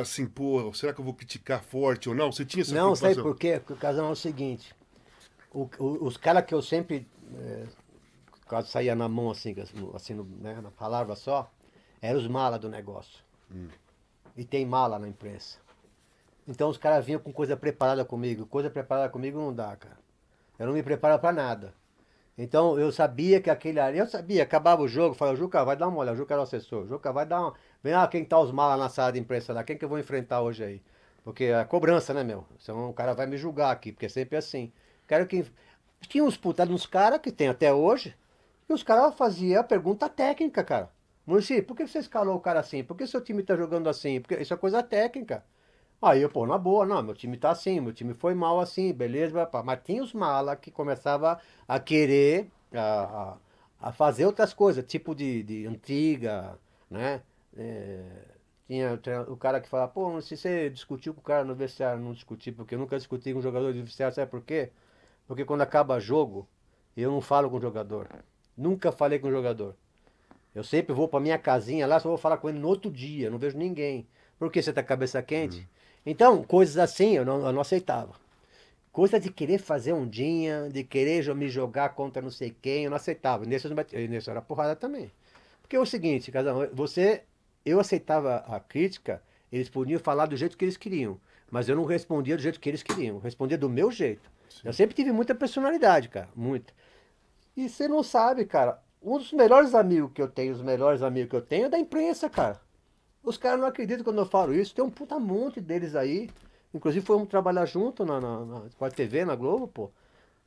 assim, pô, será que eu vou criticar forte ou não? Você tinha essa Não, sei por quê, porque o casal é o seguinte, o, o, os caras que eu sempre, é, quase saía na mão assim, assim né, na palavra só, eram os malas do negócio. Hum. E tem mala na imprensa. Então os caras vinham com coisa preparada comigo. Coisa preparada comigo não dá, cara. Eu não me preparo para nada. Então eu sabia que aquele ali, eu sabia, acabava o jogo, falava, Juca, vai dar uma olhada, Juca era é o assessor, Juca, vai dar uma. Vem lá ah, quem tá os malas na sala de imprensa lá, quem que eu vou enfrentar hoje aí? Porque é cobrança, né, meu? Senão o é cara vai me julgar aqui, porque é sempre assim. Quero que. Tinha uns putados, uns caras que tem até hoje, e os caras faziam a pergunta técnica, cara. Murici, por que você escalou o cara assim? Por que seu time tá jogando assim? Porque isso é coisa técnica. Aí eu, pô, na boa, não, meu time tá assim, meu time foi mal assim, beleza, pá. mas tinha os mala que começava a querer a, a, fazer outras coisas, tipo de, de antiga, né? É, tinha o cara que falava, pô, se você discutiu com o cara no vestiário, não discuti, porque eu nunca discuti com um jogador de vestiário, sabe por quê? Porque quando acaba jogo, eu não falo com o jogador. Nunca falei com o jogador. Eu sempre vou pra minha casinha lá, só vou falar com ele no outro dia, não vejo ninguém. Por que você tá cabeça quente? Uhum. Então, coisas assim eu não, eu não aceitava. Coisa de querer fazer um dia, de querer me jogar contra não sei quem, eu não aceitava. Nesse, nesse era porrada também. Porque é o seguinte, casal, você. Eu aceitava a crítica, eles podiam falar do jeito que eles queriam. Mas eu não respondia do jeito que eles queriam. Eu respondia do meu jeito. Sim. Eu sempre tive muita personalidade, cara. Muita. E você não sabe, cara. Um dos melhores amigos que eu tenho, os melhores amigos que eu tenho é da imprensa, cara. Os caras não acreditam quando eu falo isso. Tem um puta monte deles aí. Inclusive fomos trabalhar junto na, na, na, com a TV, na Globo, pô.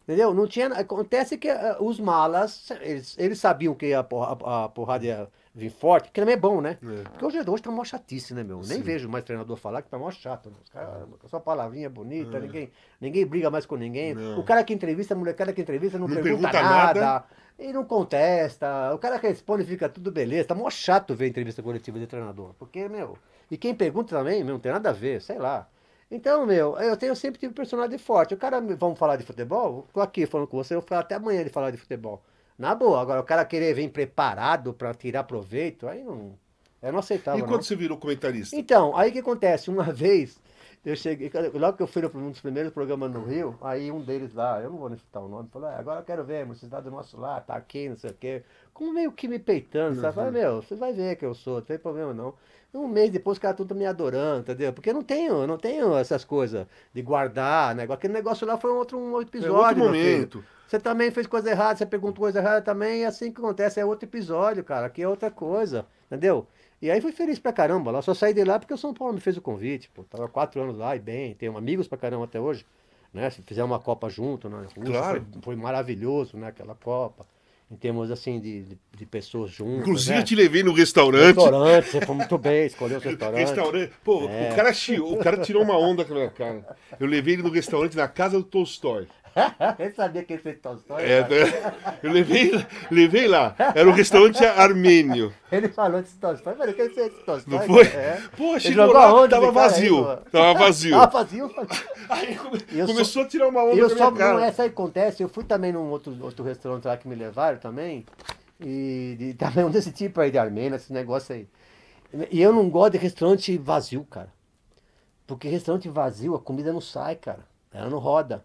Entendeu? Não tinha. Acontece que uh, os malas, eles, eles sabiam que a, porra, a, porrada ia vir forte, que também é bom, né? É. Porque hoje, hoje tá mó chatice, né, meu? Sim. Nem vejo mais treinador falar que tá mó chato. Né? Os caras, é. só palavrinha bonita, é. ninguém, ninguém briga mais com ninguém. Não. O cara que entrevista, a molecada cara que entrevista, não, não pergunta, pergunta, nada. nada e não contesta. O cara responde fica tudo beleza. Tá mó chato ver entrevista coletiva de treinador. Porque, meu. E quem pergunta também, meu, não tem nada a ver, sei lá. Então, meu, eu tenho eu sempre tive tipo, um personagem forte. O cara, vamos falar de futebol? Tô aqui falando com você, eu vou até amanhã de falar de futebol. Na boa, agora o cara querer vir preparado para tirar proveito, aí não. É não aceitável. E quando não. você virou comentarista? Então, aí o que acontece? Uma (laughs) vez eu cheguei, logo que eu fui um dos primeiros programas no Rio, aí um deles lá, eu não vou citar o nome, falou, ah, agora eu quero ver, você está do nosso lado, tá aqui, não sei o quê. Como meio que me peitando, sabe? Uhum. meu, você vai ver que eu sou, não tem problema não. Um mês depois os caras tudo me adorando, entendeu? Porque eu não tenho, não tenho essas coisas de guardar, né? Aquele negócio lá foi um outro um episódio. É outro momento. Você também fez coisa errada, você perguntou coisa errada também, e é assim que acontece, é outro episódio, cara, aqui é outra coisa, entendeu? E aí fui feliz pra caramba lá. Só saí de lá porque o São Paulo me fez o convite. Pô. Tava quatro anos lá e bem, tenho amigos pra caramba até hoje. Né? Se fizer uma Copa junto na né? Rússia, claro. foi, foi, maravilhoso né? aquela Copa. Em termos assim de, de, de pessoas juntas. Inclusive, né? eu te levei no restaurante. Restaurante, você foi muito bem, escolheu o (laughs) restaurante. Restaurante. Pô, é. o, cara chiou, o cara tirou uma onda com a minha cara. Eu levei ele no restaurante na casa do Tolstói. (laughs) eu sabia que fez Tolstói. É, né? eu levei, levei lá. Era um restaurante armênio. Ele falou desse Tolstói, falei, que fez é Tolstói? Não foi? É. Pô, chegou lá, onde, tava vazio, aí, (laughs) tava vazio. Tava vazio. Aí come, começou só, a tirar uma onda eu só, cara. Essa é, aí acontece, eu fui também num outro, outro restaurante lá que me levaram também. E, também (laughs) um desse tipo aí de armênio, esse negócio aí. E eu não gosto de restaurante vazio, cara. Porque restaurante vazio, a comida não sai, cara. Ela não roda.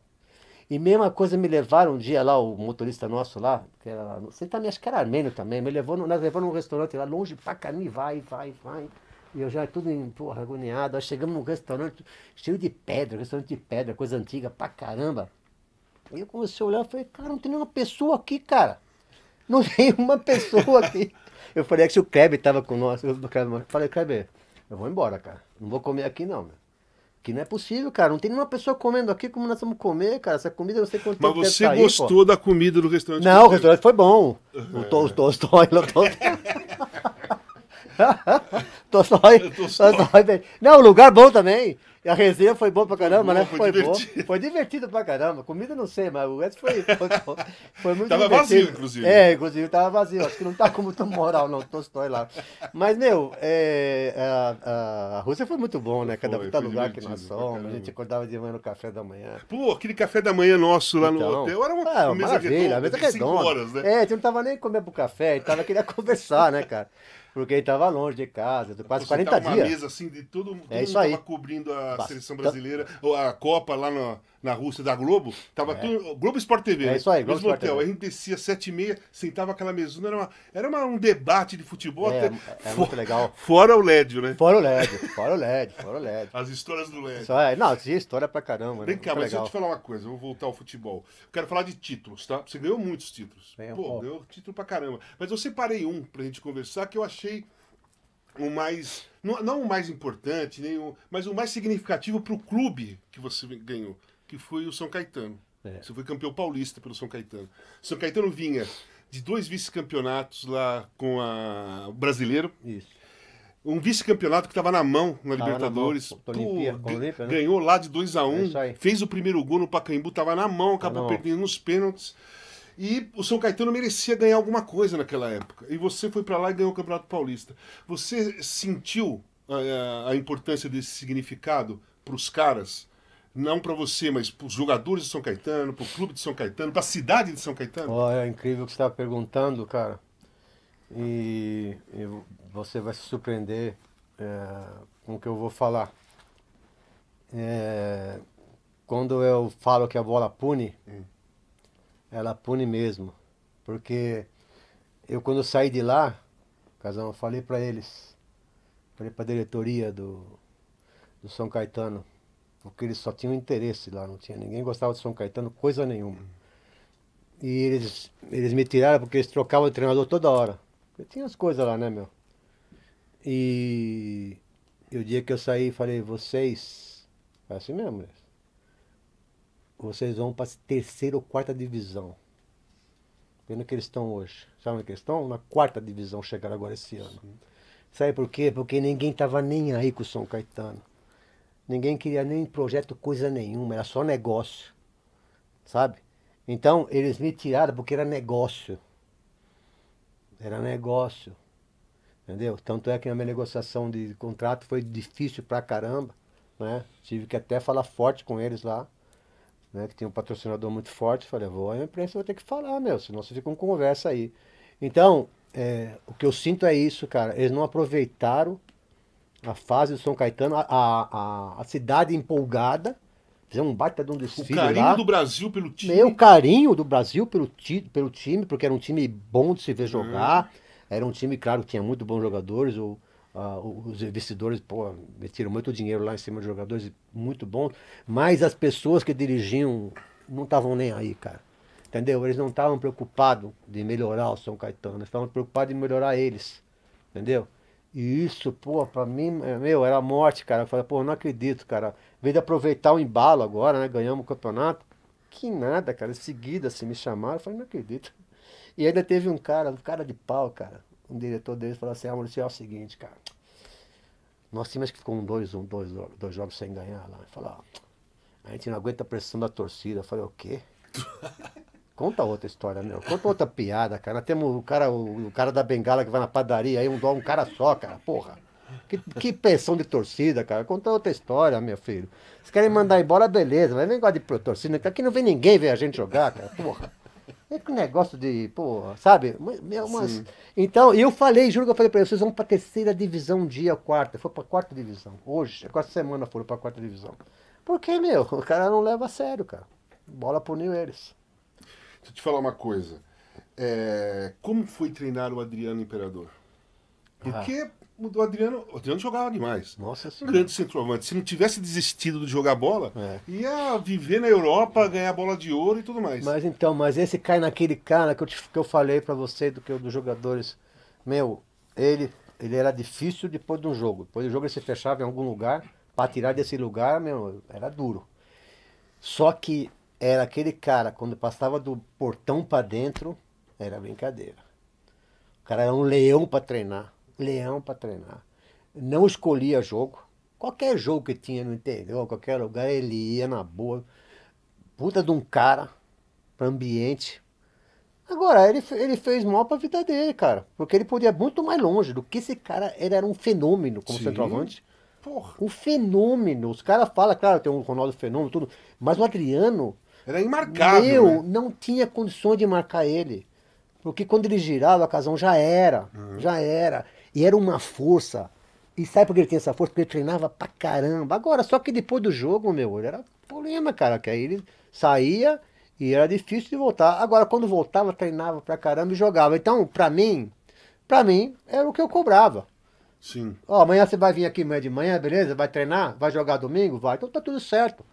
E mesma coisa me levaram um dia lá, o motorista nosso lá, que era lá, você também, tá acho que era armênio também, me levou, nós levamos num restaurante lá, longe pra caramba, e vai, vai, vai. E eu já tudo em, porra, agoniado. Nós chegamos num restaurante cheio de pedra, restaurante de pedra, coisa antiga pra caramba. E eu comecei a olhar e falei, cara, não tem nenhuma pessoa aqui, cara. (laughs) Não tem uma pessoa aqui. eu falei, é que se o Kleber tava com nós, eu falei, Kleber, eu vou embora, cara. Não vou comer aqui não, meu. Que não é possível, cara. Não tem nenhuma pessoa comendo aqui como nós vamos comer, cara. Essa comida eu sei quanto Mas você sair, gostou pô. da comida do restaurante? Não, o restaurante foi bom. É. O Tolstói, to, to, to, (laughs) (laughs) tô só, aí, tô só. aí. Não, lugar bom também. A resenha foi boa pra caramba, né? Foi, foi divertido. Bom. Foi divertido pra caramba. Comida não sei, mas o resto foi, foi, foi muito tava divertido. Tava vazio, inclusive. É, inclusive tava vazio. Acho que não tá com muita moral, não, Tolstói lá. Mas, meu, é, é, a, a, Rússia foi muito bom, né? Cada foi, foi lugar que nós somos. A gente acordava de manhã no café da manhã. Pô, aquele café da manhã nosso lá então, no hotel era uma, ah, mesa maravilha, redonda. Mesa redonda. Horas, né? É, a gente não tava nem comendo pro café, a gente tava querendo (laughs) conversar, né, cara? Porque ele estava longe de casa, quase 40 tá uma dias. uma mesa assim de tudo, é todo é isso aí. cobrindo a seleção brasileira, ou a Copa lá no, na Rússia da Globo, tava é. tudo. Globo Sport TV. É né? isso aí, Globo Sport hotel. TV. A gente descia sete e meia, sentava aquela mesona, era, uma, era uma, um debate de futebol. É, até, é, é muito legal. (laughs) Fora o LED, né? Fora o LED, fora o LED, fora o LED. As histórias do LED. Aí, é, não, tinha é história pra caramba. Né? Vem né? cá, muito mas legal. deixa eu te falar uma coisa, eu vou voltar ao futebol. Eu quero falar de títulos, tá? Você ganhou muitos títulos. Bem, Pô, um ganhou título pra caramba. Mas eu separei um pra gente conversar que eu achei o mais. Não, não o mais importante, nem o, mas o mais significativo pro clube que você ganhou que foi o São Caetano. É. Você foi campeão paulista pelo São Caetano. São Caetano vinha de dois vice-campeonatos lá com a... o brasileiro. Isso. Um vice-campeonato que estava na mão na tava Libertadores. Na mão. Pô, Olimpia, Olimpia, né? Ganhou lá de 2 a 1 é um, é fez o primeiro gol no Pacaembu, estava na mão, acabou tá perdendo nos pênaltis. E o São Caetano merecia ganhar alguma coisa naquela época. E você foi para lá e ganhou o Campeonato Paulista. Você sentiu a, eh, a importância desse significado para os caras? não para você, mas para os jogadores de São Caetano, para o clube de São Caetano, para a cidade de São Caetano? Oh, é incrível o que você está perguntando, cara. E, e, você vai se surpreender é, com o que eu vou falar. É, quando eu falo que a bola pune, hum. ela pune mesmo. Porque eu, quando saí de lá, Casão, eu falei para eles, falei para a diretoria do, do São Caetano porque eles só tinham interesse lá, não tinha ninguém gostava de São Caetano, coisa nenhuma. E eles, eles me tiraram porque eles trocavam de treinador toda hora. Porque tinha as coisas lá, né, meu? E, e o dia que eu saí, falei, vocês, é assim mesmo, né? vocês vão para terceira ou quarta divisão. Vendo que eles estão hoje. Sabe onde eles estão? Na quarta divisão chegaram agora esse ano. Sim. Sabe por quê? Porque ninguém estava nem aí com o São Caetano ninguém queria nem projeto coisa nenhuma, era só negócio, sabe? Então eles me tiraram porque era negócio. Era negócio. Entendeu? Tanto é que a minha negociação de contrato foi difícil pra caramba, né? Tive que até falar forte com eles lá, né? Que tem um patrocinador muito forte. Falei, vou a imprensa, vai ter que falar, meu, senão você fica com conversa aí. Então, é, o que eu sinto é isso, cara. Eles não aproveitaram a fase do São Caetano, a, a, a cidade empolgada. Fizemos um baita de um desfile O carinho lá. do Brasil pelo time. Meu carinho do Brasil pelo, ti, pelo time, porque era um time bom de se ver jogar. Hum. Era um time, claro, que tinha muito bons jogadores. O, os investidores pô, muito dinheiro lá em cima de jogadores muito bons, mas as pessoas que dirigiam não estavam nem aí, cara. Entendeu? Eles não estavam preocupados de melhorar o São Caetano, eles estavam preocupados em melhorar eles. Entendeu? E isso, pô, pra mim, é, meu, era morte, cara. Eu falei, pô, não acredito, cara. Em vez de aproveitar o embalo agora, né? Ganhamos o campeonato. Que nada, cara. Em seguida, assim, me chamaram, eu falei, não acredito. E ainda teve um cara, um cara de pau, cara. Um diretor deles falou assim, ah, Maurício, é o seguinte, cara. Nós tínhamos que ficou um, dois, um, dois, dois jogos sem ganhar lá. Falou, ó, a gente não aguenta a pressão da torcida. Eu falei, o quê? (laughs) Conta outra história, meu. Conta outra piada, cara. Temos o cara, o, o, cara da bengala que vai na padaria, aí um dó, um cara só, cara. Porra. Que, que pensão de torcida, cara. Conta outra história, meu filho. Se querem mandar embora, beleza. Mas nem gosta de torcida, que aqui não vem ninguém ver a gente jogar, cara. Porra. É que negócio de, porra, sabe? Meu, é mas... Então, eu falei, juro que eu falei pra eles, vocês vão pra terceira divisão um dia, quarta. Foi pra quarta divisão. Hoje, é quarta semana foram pra quarta divisão. Porque, meu, o cara não leva a sério, cara. Bola puniu eles. Deixa eu te falar uma coisa. É, como foi treinar o Adriano Imperador? Porque ah. o Adriano, o Adriano jogava demais. Nossa senhora. Grande centroavante. Se não tivesse desistido de jogar bola, é. ia viver na Europa, ganhar bola de ouro e tudo mais. Mas então, mas esse cai naquele cara que eu, te, que eu falei para você do que dos jogadores. Meu, ele, ele era difícil depois de um jogo. Depois do jogo ele se fechava em algum lugar. Para tirar desse lugar, meu, era duro. Só que era aquele cara, quando passava do portão para dentro, era brincadeira. O cara era um leão para treinar. Leão para treinar. Não escolhia jogo. Qualquer jogo que tinha no interior, qualquer lugar, ele ia na boa. Puta de um cara para ambiente. Agora, ele, ele fez mal para a vida dele, cara. Porque ele podia muito mais longe do que esse cara. Ele era um fenômeno como Sim. centroavante. Porra. Um fenômeno. Os caras falam, claro, tem um Ronaldo Fenômeno, tudo. Mas o Adriano era imarcável. Meu, né? não tinha condições de marcar ele. Porque quando ele girava, a Casão já era. Uhum. Já era. E era uma força. E sabe por que ele tinha essa força? Porque ele treinava pra caramba. Agora, só que depois do jogo, meu, era problema, cara. Que aí ele saía e era difícil de voltar. Agora, quando voltava, treinava pra caramba e jogava. Então, pra mim, pra mim, era o que eu cobrava. Sim. Ó, amanhã você vai vir aqui amanhã de manhã, beleza? Vai treinar? Vai jogar domingo? Vai. Então tá tudo certo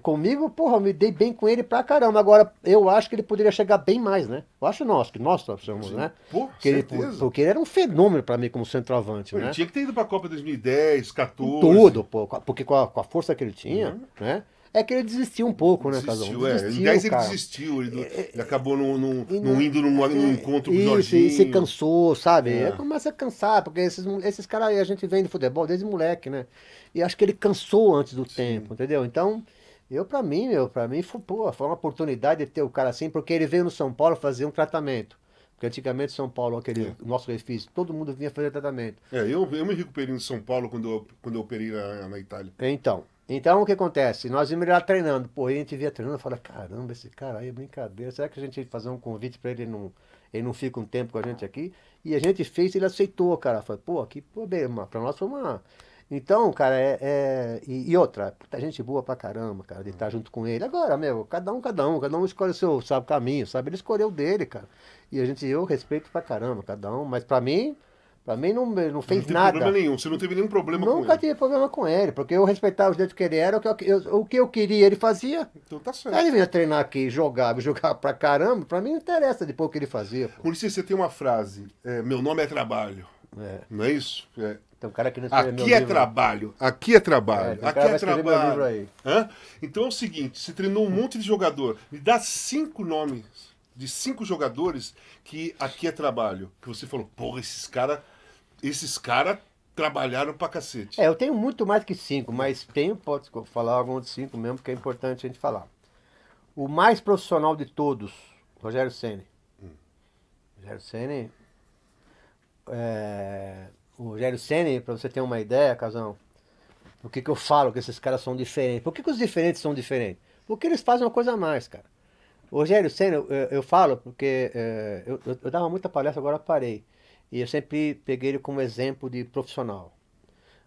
comigo, porra, eu me dei bem com ele pra caramba. Agora, eu acho que ele poderia chegar bem mais, né? Eu acho não, acho que nós somos, Sim. né? Pô, porque, ele, porque ele era um fenômeno pra mim como centroavante, pô, né? Ele tinha que ter ido pra Copa 2010, 14. Tudo, pô, porque com a, com a força que ele tinha, uhum. né? É que ele desistiu um pouco, né, Casão? Desistiu, é. Desistiu, ele cara. desistiu, ele, é, é acabou não, indo é, num, encontro com o Jorginho. Isso, se cansou, sabe? É. Começa a cansar, porque esses, esses caras aí a gente vem do futebol desde moleque, né? E acho que ele cansou antes do Sim. tempo, entendeu? Então, eu, para mim, meu, para mim foi, pô, foi uma oportunidade de ter o cara assim, porque ele veio no São Paulo fazer um tratamento. Porque antigamente São Paulo, aquele é. nosso refis, todo mundo vinha fazer tratamento. É, eu, eu me recuperei em São Paulo quando eu, quando eu operei na, na Itália. Então, então o que acontece? Nós íamos lá treinando, pô, a gente via treinando e fala, caramba, esse cara aí é brincadeira. Será que a gente ia fazer um convite para ele não. Ele não fica um tempo com a gente aqui. E a gente fez, ele aceitou, cara. Foi, pô, aqui, pô, bem, pra nós foi uma. Então, cara, é. é e, e, outra, puta gente boa pra caramba, cara, de estar junto com ele. Agora, meu, cada um, cada um, cada um escolhe o seu, sabe, caminho, sabe? Ele escolheu o dele, cara. E a gente, eu respeito pra caramba, cada um, mas pra mim. Pra mim não, não fez nada. Não problema nenhum, você não teve nenhum problema Nunca com ele. Nunca tive problema com ele, porque eu respeitava os jeito que ele era, o que eu, o que eu queria ele fazia. Então tá certo. Aí ele vinha treinar aqui, jogava, (laughs) jogava pra caramba, pra mim não interessa depois o que ele fazia. Maurício, você tem uma frase, é, meu nome é trabalho. É. Não é isso? É cara que não aqui meu é livro. trabalho, aqui é trabalho, é, aqui é trabalho. É então é o seguinte, você treinou um monte de jogador. Me dá cinco nomes de cinco jogadores que aqui é trabalho. Que você falou, porra, esses caras. Esses cara trabalharam pra cacete. É, eu tenho muito mais que cinco, mas tenho, pode falar alguns cinco mesmo, porque é importante a gente falar. O mais profissional de todos, Rogério Senni. Hum. Rogério Senni. É o Rogério Senna, para você ter uma ideia, Casão, o que, que eu falo que esses caras são diferentes? Por que, que os diferentes são diferentes? Porque eles fazem uma coisa a mais, cara. O Rogério Senna, eu, eu falo porque é, eu, eu, eu, dava muita palestra, agora parei. E eu sempre peguei ele como exemplo de profissional.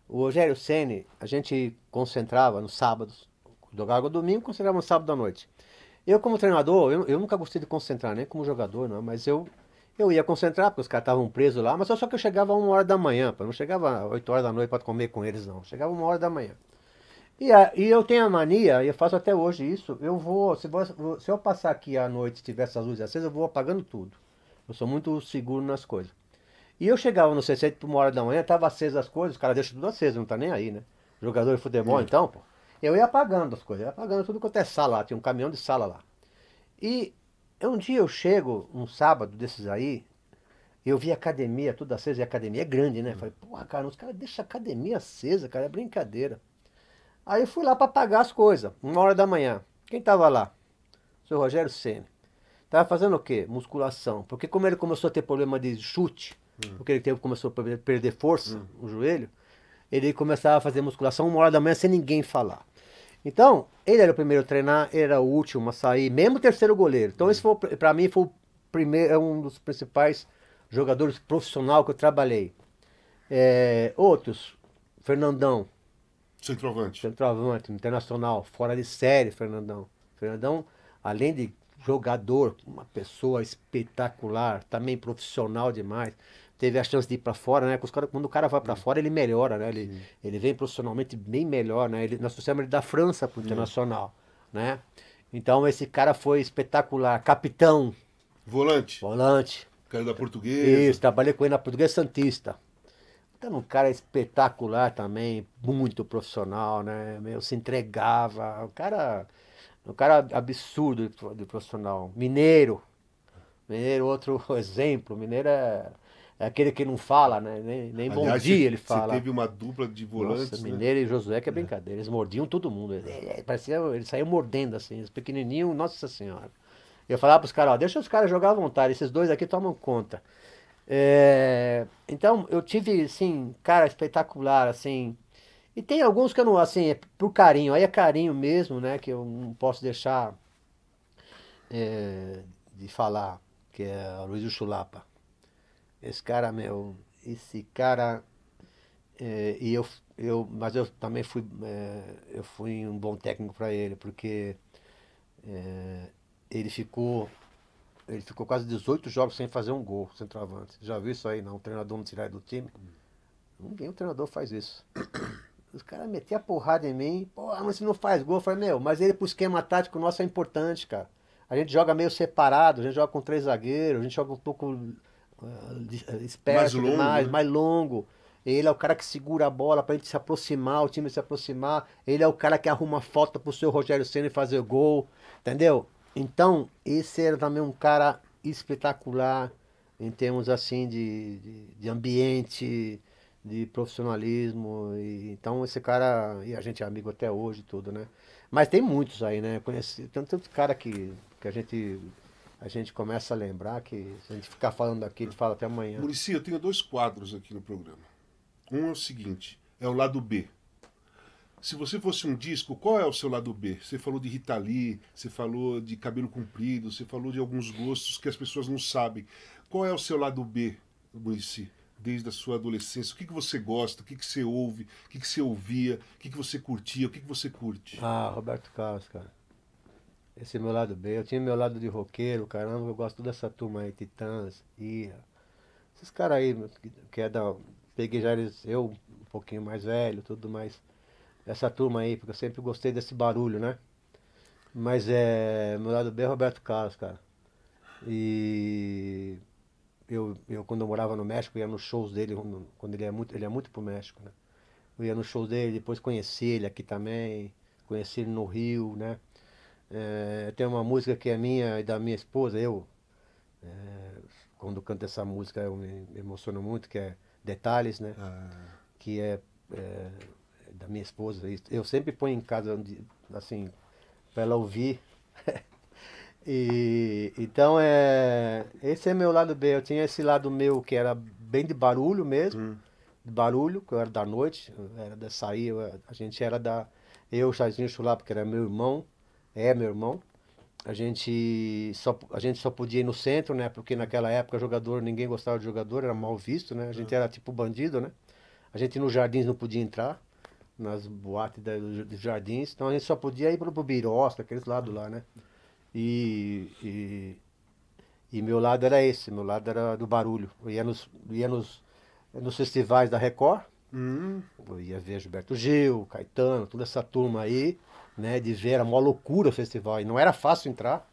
O Rogério Senna, a gente concentrava nos sábados, jogava domingo, concentrava no sábado à noite. Eu, como treinador, eu, eu nunca gostei de concentrar, nem como jogador, não, mas eu eu ia concentrar, porque os caras estavam presos lá, mas só que eu chegava uma hora da manhã, pô. não chegava 8 horas da noite para comer com eles, não. Chegava uma hora da manhã. E, a, e eu tenho a mania, e eu faço até hoje isso, eu vou, se, vou, se eu passar aqui à noite e tiver essas luzes acesas, eu vou apagando tudo. Eu sou muito seguro nas coisas. E eu chegava no 60 por uma hora da manhã, tava acesas as coisas, os caras deixam tudo aceso, não tá nem aí, né? Jogador de futebol, hum. então, pô. Eu ia apagando as coisas, ia apagando tudo quanto é sala lá, tinha um caminhão de sala lá. E é Um dia eu chego, um sábado desses aí, eu vi academia, toda acesa, e academia é grande, né? Hum. Falei, porra, cara, os caras deixam a academia acesa, cara, é brincadeira. Aí eu fui lá para pagar as coisas, uma hora da manhã. Quem tava lá? O seu Rogério Senna. Tava fazendo o quê? Musculação. Porque como ele começou a ter problema de chute, hum. porque ele teve, começou a perder força hum. no joelho, ele começava a fazer musculação uma hora da manhã sem ninguém falar. Então, ele era o primeiro a treinar, era o último a sair, mesmo o terceiro goleiro. Então, esse foi, para mim, foi o primeiro, é um dos principais jogadores profissional que eu trabalhei. É, outros, Fernandão. Centroavante. Centroavante, internacional, fora de série, Fernandão. Fernandão, além de jogador, uma pessoa espetacular, também profissional demais teve a chance de ir para fora, né? Cara, quando o cara vai para hum. fora, ele melhora, né? Ele, ele vem profissionalmente bem melhor, né? Ele, nós trouxemos ele da França para o hum. Internacional, né? Então esse cara foi espetacular, capitão. Volante. Volante. Cara da portuguesa. Isso, trabalhei com ele na portuguesa Santista. Então, um cara espetacular também, muito profissional, né? Meu, se entregava. Um cara, um cara absurdo de, de profissional. Mineiro. Mineiro, outro (laughs) exemplo. Mineiro é é aquele que não fala, né? Nem, nem Aliás, bom dia ele fala. Você teve uma dupla de volantes. Nossa, né? Mineiro né? e Josué, que é, é brincadeira. Eles mordiam todo mundo. parecia, ele saiu mordendo assim, os pequenininhos, nossa senhora. Eu falava pros caras, ó, deixa os caras jogar à vontade, esses dois aqui tomam conta. É, então, eu tive, assim, cara espetacular, assim. E tem alguns que eu não, assim, é por carinho, aí é carinho mesmo, né? Que eu não posso deixar é, de falar, que é Luiz Chulapa esse cara, meu, esse cara. É, e eu, eu, mas eu também fui, é, eu fui um bom técnico para ele, porque é, ele ficou. Ele ficou quase 18 jogos sem fazer um gol, centroavante. Já viu isso aí, não? O treinador não tirar do time? Ninguém, o treinador faz isso. (coughs) Os caras metiam a porrada em mim. Pô, ah, mas você não faz gol. Eu falei, meu, mas ele pro esquema tático nosso é importante, cara. A gente joga meio separado, a gente joga com três zagueiros, a gente joga um pouco eh, esperto mais demais, né? mais longo. Ele é o cara que segura a bola para gente se aproximar, o time se aproximar. Ele é o cara que arruma falta pro seu Rogério Senna fazer gol, entendeu? Então, esse era também um cara espetacular em termos assim de, de, de ambiente, de profissionalismo. E, então esse cara, e a gente é amigo até hoje tudo, né? Mas tem muitos aí, né? Conheci tanto, tanto cara que, que a gente a gente começa a lembrar que se a gente ficar falando aqui, a gente fala até amanhã. Murici, eu tenho dois quadros aqui no programa. Um é o seguinte, é o lado B. Se você fosse um disco, qual é o seu lado B? Você falou de Ritali, você falou de cabelo comprido, você falou de alguns gostos que as pessoas não sabem. Qual é o seu lado B, Murici? Desde a sua adolescência, o que, que você gosta, o que, que você ouve, o que, que você ouvia, o que, que você curtia, o que, que você curte? Ah, Roberto Carlos, cara. Esse é meu lado B. Eu tinha meu lado de roqueiro, caramba, eu gosto dessa turma aí, Titãs, Ia. Esses caras aí, que, que é da. Peguei já eles, eu um pouquinho mais velho, tudo mais. Essa turma aí, porque eu sempre gostei desse barulho, né? Mas é. Meu lado B é Roberto Carlos, cara. E eu, eu quando eu morava no México, ia nos shows dele, quando ele é muito, ele é muito pro México, né? Eu ia nos shows dele, depois conheci ele aqui também, conheci ele no Rio, né? É, tem uma música que é minha e da minha esposa, eu. É, quando canto essa música eu me emociono muito, que é Detalhes, né? Ah. Que é, é, da minha esposa. Eu sempre ponho em casa, assim, para ela ouvir. (laughs) e, então, é, esse é meu lado B. Eu tinha esse lado meu que era bem de barulho mesmo. Hum. De barulho, que eu era da noite, era da sair, a gente era da. Eu, Chazinho Chulapa, que era meu irmão, é, meu irmão. A gente só, a gente só podia ir no centro, né? Porque naquela época jogador, ninguém gostava de jogador, era mal visto, né? A gente é. era tipo bandido, né? A gente nos jardins não podia entrar, nas boates da, dos jardins. Então a gente só podia ir pro, pro Birosca, aqueles lados lá, né? E, e, e, meu lado era esse, meu lado era do barulho. Eu ia nos, ia nos, nos festivais da Record. Hum. Eu ia ver Gilberto Gil, Caetano, toda essa turma aí né? ver era uma loucura o festival, e não era fácil entrar,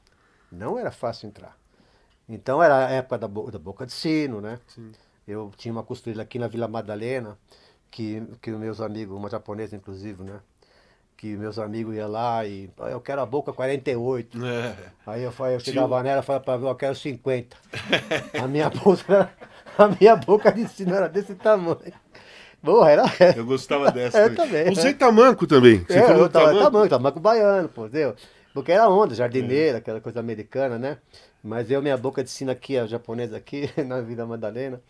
não era fácil entrar. Então era a época da, da Boca de Sino, né? Sim. Eu tinha uma costureira aqui na Vila Madalena, que, que meus amigos, uma japonesa inclusive, né? que meus amigos iam lá e ah, eu quero a boca 48. É. Aí eu, eu chegava nela e falava para eu quero 50. a minha (laughs) bolsa a minha boca de sino era desse tamanho. Porra, era. (laughs) Eu gostava dessa. eu né? também. Usei né? é tamanco também. Você é, falou eu tava, tamanco? tamanco, tamanco baiano, pô, entendeu? Porque era onda, jardineira, é. aquela coisa americana, né? Mas eu, minha boca de sino aqui, a japonesa aqui, (laughs) na vida Madalena,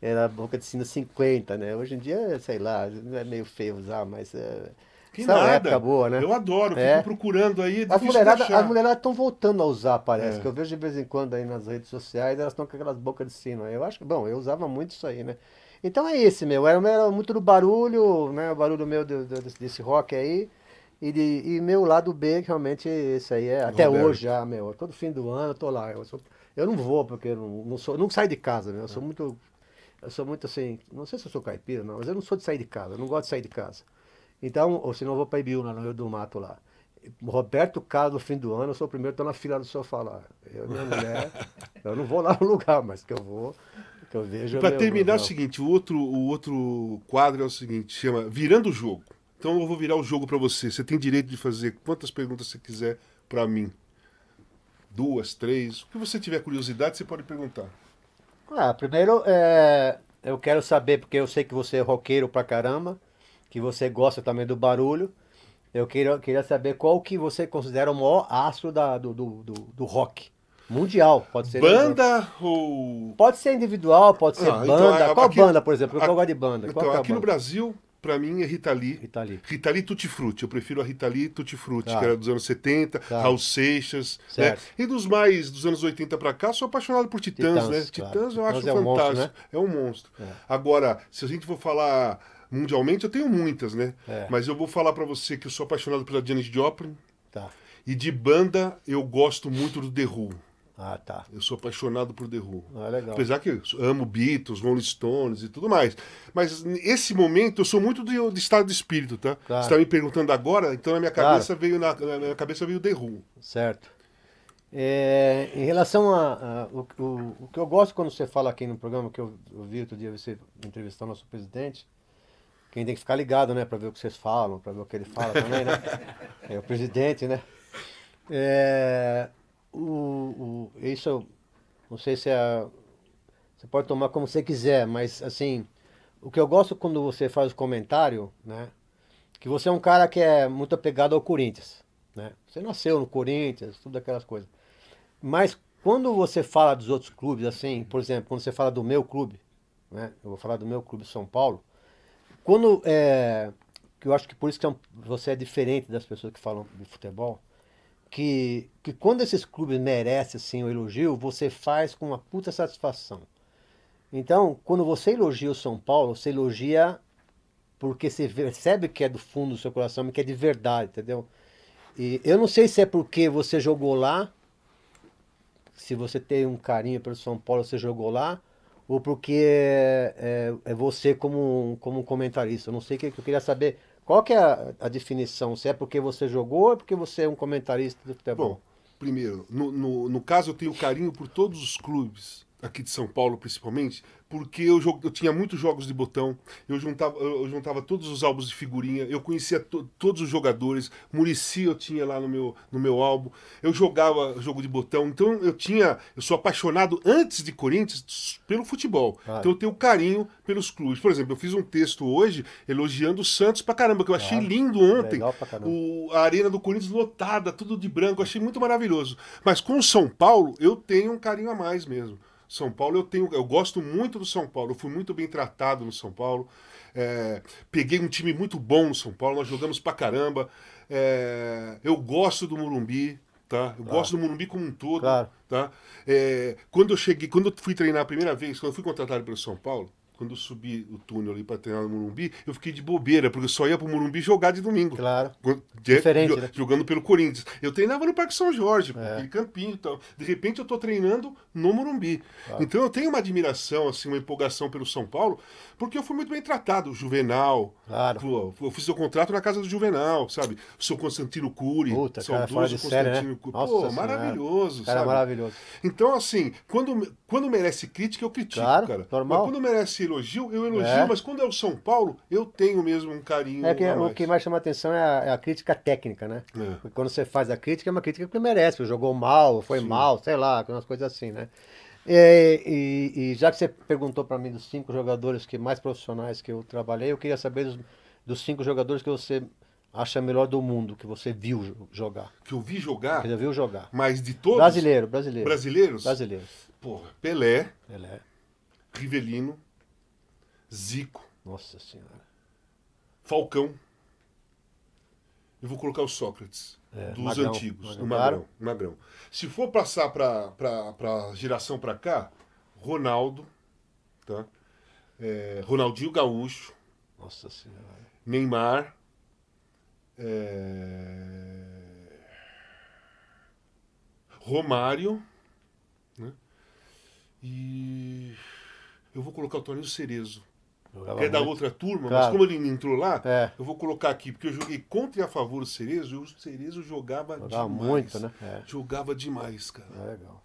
era boca de sino 50, né? Hoje em dia, sei lá, é meio feio usar, mas. É... Que Essa é nada. época boa, né? Eu adoro, é. fico procurando aí. É as mulheradas mulherada estão voltando a usar, parece. É. Que eu vejo de vez em quando aí nas redes sociais, elas estão com aquelas bocas de sino. Eu acho que, bom, eu usava muito isso aí, né? Então é esse, meu. Era, era muito do barulho, né? O barulho meu do, do, desse rock aí. E, de, e, meu lado B, realmente, esse aí é. Até Roberto. hoje já, meu. Todo fim do ano eu tô lá. Eu, sou, eu não vou, porque eu não, não, sou, não saio de casa, meu. Né. Eu sou é. muito. Eu sou muito assim. Não sei se eu sou caipira, não, mas eu não sou de sair de casa. Eu não gosto de sair de casa. Então, ou senão eu vou pra Ibiúna, no meio do mato lá. Roberto Carlos, no fim do ano, eu sou o primeiro que estou na fila do sofá lá. Eu e minha mulher, (laughs) eu não vou lá no lugar, mas que eu vou, que eu vejo. Para né, terminar é o seguinte, o outro, o outro quadro é o seguinte, chama Virando o Jogo. Então eu vou virar o jogo para você. Você tem direito de fazer quantas perguntas você quiser para mim. Duas, três, o que você tiver curiosidade, você pode perguntar. Ah, primeiro, é, eu quero saber, porque eu sei que você é roqueiro pra caramba, que você gosta também do barulho. Eu queria, queria saber qual que você considera o maior astro da, do, do, do, do rock. Mundial, pode ser. Banda ou. Pode ser individual, pode ser ah, então banda. Então, Qual aqui, banda, por exemplo? Porque a... eu gosto de banda. Então, é aqui no Brasil, para mim é Rita Lee. Rita Lee. Rita Lee Tutti Frutti. Eu prefiro a Rita Lee Tutti Frutti, tá. que era dos anos 70, tá. Raul Seixas. Né? E dos mais, dos anos 80 para cá, sou apaixonado por Titãs, Titãs né? Claro. Titãs eu Titãs acho fantástico. É um monstro, né? É um monstro. É. Agora, se a gente for falar mundialmente, eu tenho muitas, né? É. Mas eu vou falar para você que eu sou apaixonado pela Janis Joplin. Tá. E de banda, eu gosto muito do The Who. Ah, tá. Eu sou apaixonado por The Who. Ah, legal. Apesar que eu amo Beatles, Rolling Stones e tudo mais. Mas esse momento eu sou muito de, de estado de espírito, tá? Claro. Você tá me perguntando agora, então na minha cabeça claro. veio na, na, minha cabeça veio The Who. Certo. É, em relação a, a o, o, o, que eu gosto quando você fala aqui no programa que eu ouvi outro dia você entrevistar o nosso presidente, quem tem que ficar ligado, né, para ver o que vocês falam, para ver o que ele fala também, né? (laughs) É o presidente, né? É, o, o isso, não sei se é, você pode tomar como você quiser, mas assim, o que eu gosto quando você faz o comentário, né? Que você é um cara que é muito apegado ao Corinthians, né? Você nasceu no Corinthians, tudo aquelas coisas. Mas quando você fala dos outros clubes, assim, por exemplo, quando você fala do meu clube, né? Eu vou falar do meu clube São Paulo. Quando é, eu acho que por isso que é você é diferente das pessoas que falam de futebol, que, que quando esses clubes merecem assim, o elogio, você faz com uma puta satisfação. Então, quando você elogia o São Paulo, você elogia porque você percebe que é do fundo do seu coração, que é de verdade, entendeu? E eu não sei se é porque você jogou lá, se você tem um carinho pelo São Paulo, você jogou lá, ou porque é, é, é você como, como comentarista. Eu não sei o que eu queria saber qual que é a, a, definição? Se é porque você jogou ou é porque você é um comentarista do futebol? Bom, primeiro, no, no, no caso eu tenho carinho por todos os clubes, aqui de São Paulo principalmente, porque eu, eu tinha muitos jogos de botão, eu juntava, eu juntava todos os álbuns de figurinha, eu conhecia to, todos os jogadores, Murici eu tinha lá no meu, no meu álbum, eu jogava jogo de botão, então eu tinha, eu sou apaixonado antes de Corinthians pelo futebol, ah. então eu tenho carinho pelos clubes. Por exemplo, eu fiz um texto hoje elogiando o Santos pra caramba, que eu achei ah, lindo ontem, o, a arena do Corinthians lotada, tudo de branco, eu achei muito maravilhoso. Mas com o São Paulo eu tenho um carinho a mais mesmo. São Paulo eu tenho, eu gosto muito do São Paulo. Eu fui muito bem tratado no São Paulo. É, peguei um time muito bom no São Paulo. Nós jogamos pra caramba. É, eu gosto do Murumbi, tá? Eu claro. Tá. gosto do Murumbi como um todo, claro. tá? É, quando eu cheguei, quando eu fui treinar a primeira vez, quando eu fui contratado pelo São Paulo, quando eu subi o túnel ali para treinar no Morumbi, eu fiquei de bobeira, porque eu só ia para o Morumbi jogar de domingo. Claro. De, Diferente, né? Jogando pelo Corinthians. Eu treinava no Parque São Jorge, é. aquele campinho e tal. De repente eu estou treinando no Morumbi. Claro. Então eu tenho uma admiração, assim, uma empolgação pelo São Paulo, porque eu fui muito bem tratado. Juvenal. Claro. Pô, eu fiz o contrato na casa do Juvenal, sabe? O seu Constantino Cury. Puta, saudoso cara, né? Constantino sério, né? Cury. Pô, maravilhoso, cara, sabe? maravilhoso. Então, assim, quando, quando merece crítica, eu critico, claro, cara. Normal. Mas quando merece elogio, eu elogio, é. mas quando é o São Paulo, eu tenho mesmo um carinho. É que, o que mais chama atenção é a, é a crítica técnica, né? É. Quando você faz a crítica, é uma crítica que merece, jogou mal, foi Sim. mal, sei lá, umas coisas assim, né? E, é, e, e já que você perguntou para mim dos cinco jogadores que mais profissionais que eu trabalhei, eu queria saber dos, dos cinco jogadores que você acha melhor do mundo, que você viu jogar. Que eu vi jogar? Que você viu jogar. Mas de todos? Brasileiro, brasileiro. Brasileiros? Brasileiros. Porra, Pelé. Pelé. Rivelino. Zico. Nossa Senhora. Falcão. Eu vou colocar o Sócrates. É, dos magrão, antigos. Magrão. Magrão, magrão. Se for passar para a geração para cá, Ronaldo. Tá? É, Ronaldinho Gaúcho. Nossa Senhora. Neymar. É... Romário. Né? E eu vou colocar o Toninho Cerezo que é da muito... outra turma, claro. mas como ele não entrou lá, é. eu vou colocar aqui, porque eu joguei contra e a favor do Cerezo, e o Cerezo jogava, jogava demais. muito, né? É. Jogava demais, cara. É legal.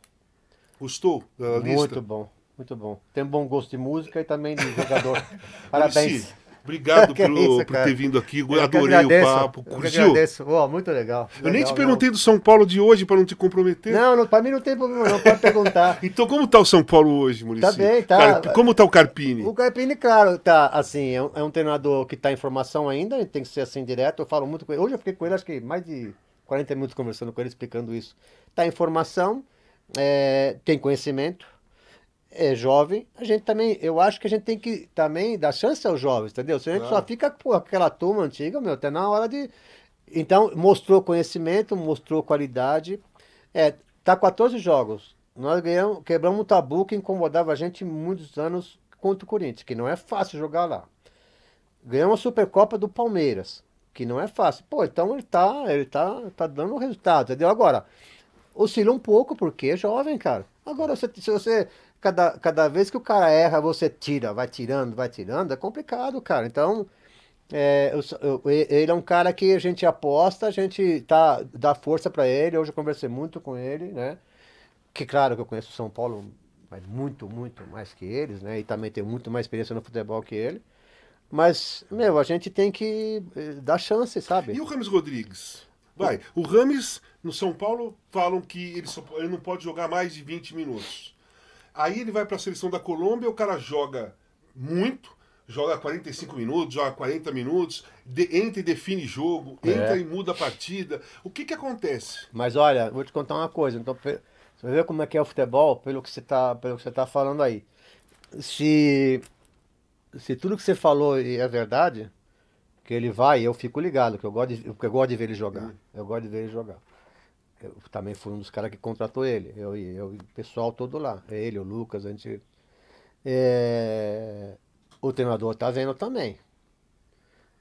Gostou da muito lista? Muito bom, muito bom. Tem um bom gosto de música e também de jogador. (laughs) Parabéns. Obrigado (laughs) é isso, por ter vindo aqui. Eu adorei agradeço, o papo. Curtiu? Eu agradeço. Oh, muito legal. Eu legal, nem te perguntei não. do São Paulo de hoje para não te comprometer. Não, não para mim não tem problema, não. Pode perguntar. (laughs) então, como está o São Paulo hoje, Murici? Tá bem, tá. Como está o Carpini? O Carpini, claro, tá assim. É um, é um treinador que está em formação ainda, ele tem que ser assim direto. Eu falo muito com ele. Hoje eu fiquei com ele, acho que mais de 40 minutos conversando com ele, explicando isso. Está em formação, é, tem conhecimento é jovem, a gente também, eu acho que a gente tem que também dar chance aos jovens, entendeu? Se a gente claro. só fica com aquela turma antiga, meu, até na hora de. Então, mostrou conhecimento, mostrou qualidade. É, tá 14 jogos. Nós ganhamos, quebramos um tabu que incomodava a gente muitos anos contra o Corinthians, que não é fácil jogar lá. Ganhamos a Supercopa do Palmeiras, que não é fácil. Pô, então ele tá, ele tá, tá dando resultado, entendeu? Agora, oscila um pouco, porque é jovem, cara. Agora, se, se você cada, cada vez que o cara erra, você tira, vai tirando, vai tirando, é complicado, cara. Então, é, eu, eu, ele é um cara que a gente aposta, a gente tá, dá força para ele. Hoje eu conversei muito com ele, né? Que claro que eu conheço o São Paulo mas muito, muito mais que eles, né? E também tenho muito mais experiência no futebol que ele. Mas, meu, a gente tem que eh, dar chance, sabe? E o Rames Rodrigues? Vai, o Rames no São Paulo falam que ele, só, ele não pode jogar mais de 20 minutos. Aí ele vai para a seleção da Colômbia, o cara joga muito, joga 45 minutos, joga 40 minutos, de, entra e define jogo, é. entra e muda a partida. O que que acontece? Mas olha, vou te contar uma coisa. Então, você vai ver como é que é o futebol, pelo que você está pelo que você tá falando aí. Se se tudo que você falou é verdade, que ele vai, eu fico ligado, que eu gosto de, eu gosto de ver ele jogar. Hum. Eu gosto de ver ele jogar eu também fui um dos caras que contratou ele, eu e eu, o pessoal todo lá, ele, o Lucas, a gente. É, o treinador está vendo também.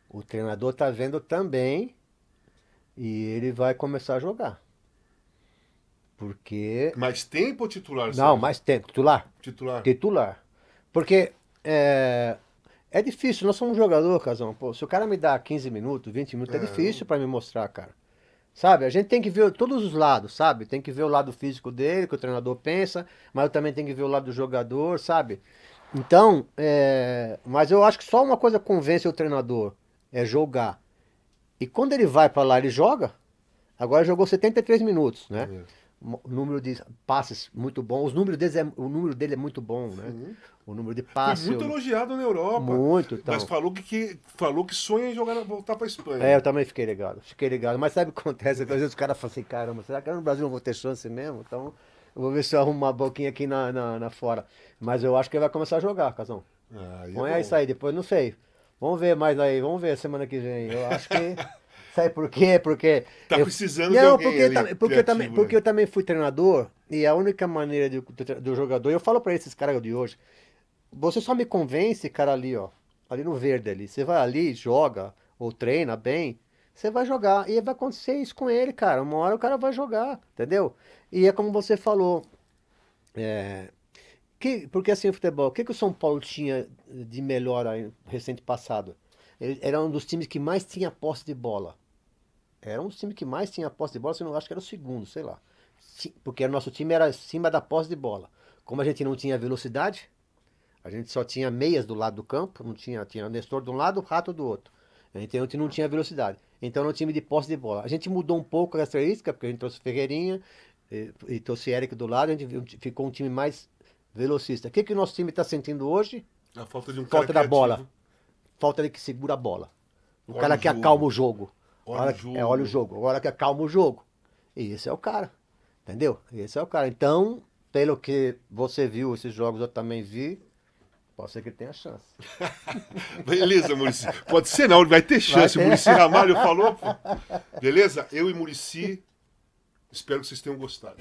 O treinador está vendo também e ele vai começar a jogar. Porque. Mais tempo ou titular? Não, sabe? mais tempo. Titular. Titular. Titular. Porque é, é difícil, nós somos um jogador, Casão. Pô, se o cara me dá 15 minutos, 20 minutos, é, é difícil para me mostrar, cara. Sabe, a gente tem que ver todos os lados, sabe? Tem que ver o lado físico dele, que o treinador pensa, mas eu também tem que ver o lado do jogador, sabe? Então, é... mas eu acho que só uma coisa convence o treinador, é jogar. E quando ele vai para lá, ele joga. Agora jogou 73 minutos, né? É o número de passes muito bom. Os números deles é, o número dele é muito bom, né? Sim. O número de passes. Foi muito eu... elogiado na Europa. Muito, então. Mas falou que, que, falou que sonha em jogar, voltar para Espanha. É, eu também fiquei ligado. Fiquei ligado. Mas sabe o que acontece? Às vezes os caras falam assim, caramba, será que no Brasil não vou ter chance mesmo? Então, eu vou ver se eu arrumo uma boquinha aqui na, na, na fora. Mas eu acho que ele vai começar a jogar, Casão. Ah, Põe é isso aí, depois não sei. Vamos ver mais aí, vamos ver semana que vem. Eu acho que. (laughs) Sabe por quê? Porque. Tá eu... precisando não, de alguém porque, ali, tá, porque, criativo, eu também, né? porque eu também fui treinador e a única maneira do, do jogador. Eu falo para esses caras de hoje: você só me convence, cara, ali, ó. Ali no verde ali. Você vai ali, joga ou treina bem, você vai jogar. E vai acontecer isso com ele, cara. Uma hora o cara vai jogar, entendeu? E é como você falou. É, que, porque assim, o futebol, o que, que o São Paulo tinha de melhor aí, recente passado? Ele era um dos times que mais tinha posse de bola. Era um time que mais tinha posse de bola, se não acho que era o segundo, sei lá. Porque o nosso time era acima da posse de bola. Como a gente não tinha velocidade, a gente só tinha meias do lado do campo, não tinha, tinha Nestor de um lado, o Rato do outro. Então a gente não tinha velocidade. Então era um time de posse de bola. A gente mudou um pouco a característica, porque a gente trouxe Ferreirinha e, eh, e trouxe Eric do lado, a gente ficou um time mais velocista. O que, que o nosso time está sentindo hoje? A falta de um falta cara da criativo. bola. Falta de que segura a bola. Um Olha cara que acalma o jogo. Olha o jogo. É, olha o jogo. Agora que acalma é o jogo. E esse é o cara. Entendeu? Esse é o cara. Então, pelo que você viu esses jogos, eu também vi. Pode ser que ele tenha chance. (laughs) Beleza, Murici. Pode ser não, ele vai ter chance. Vai ter. Murici Ramalho falou. Pô. Beleza? Eu e Murici. Espero que vocês tenham gostado.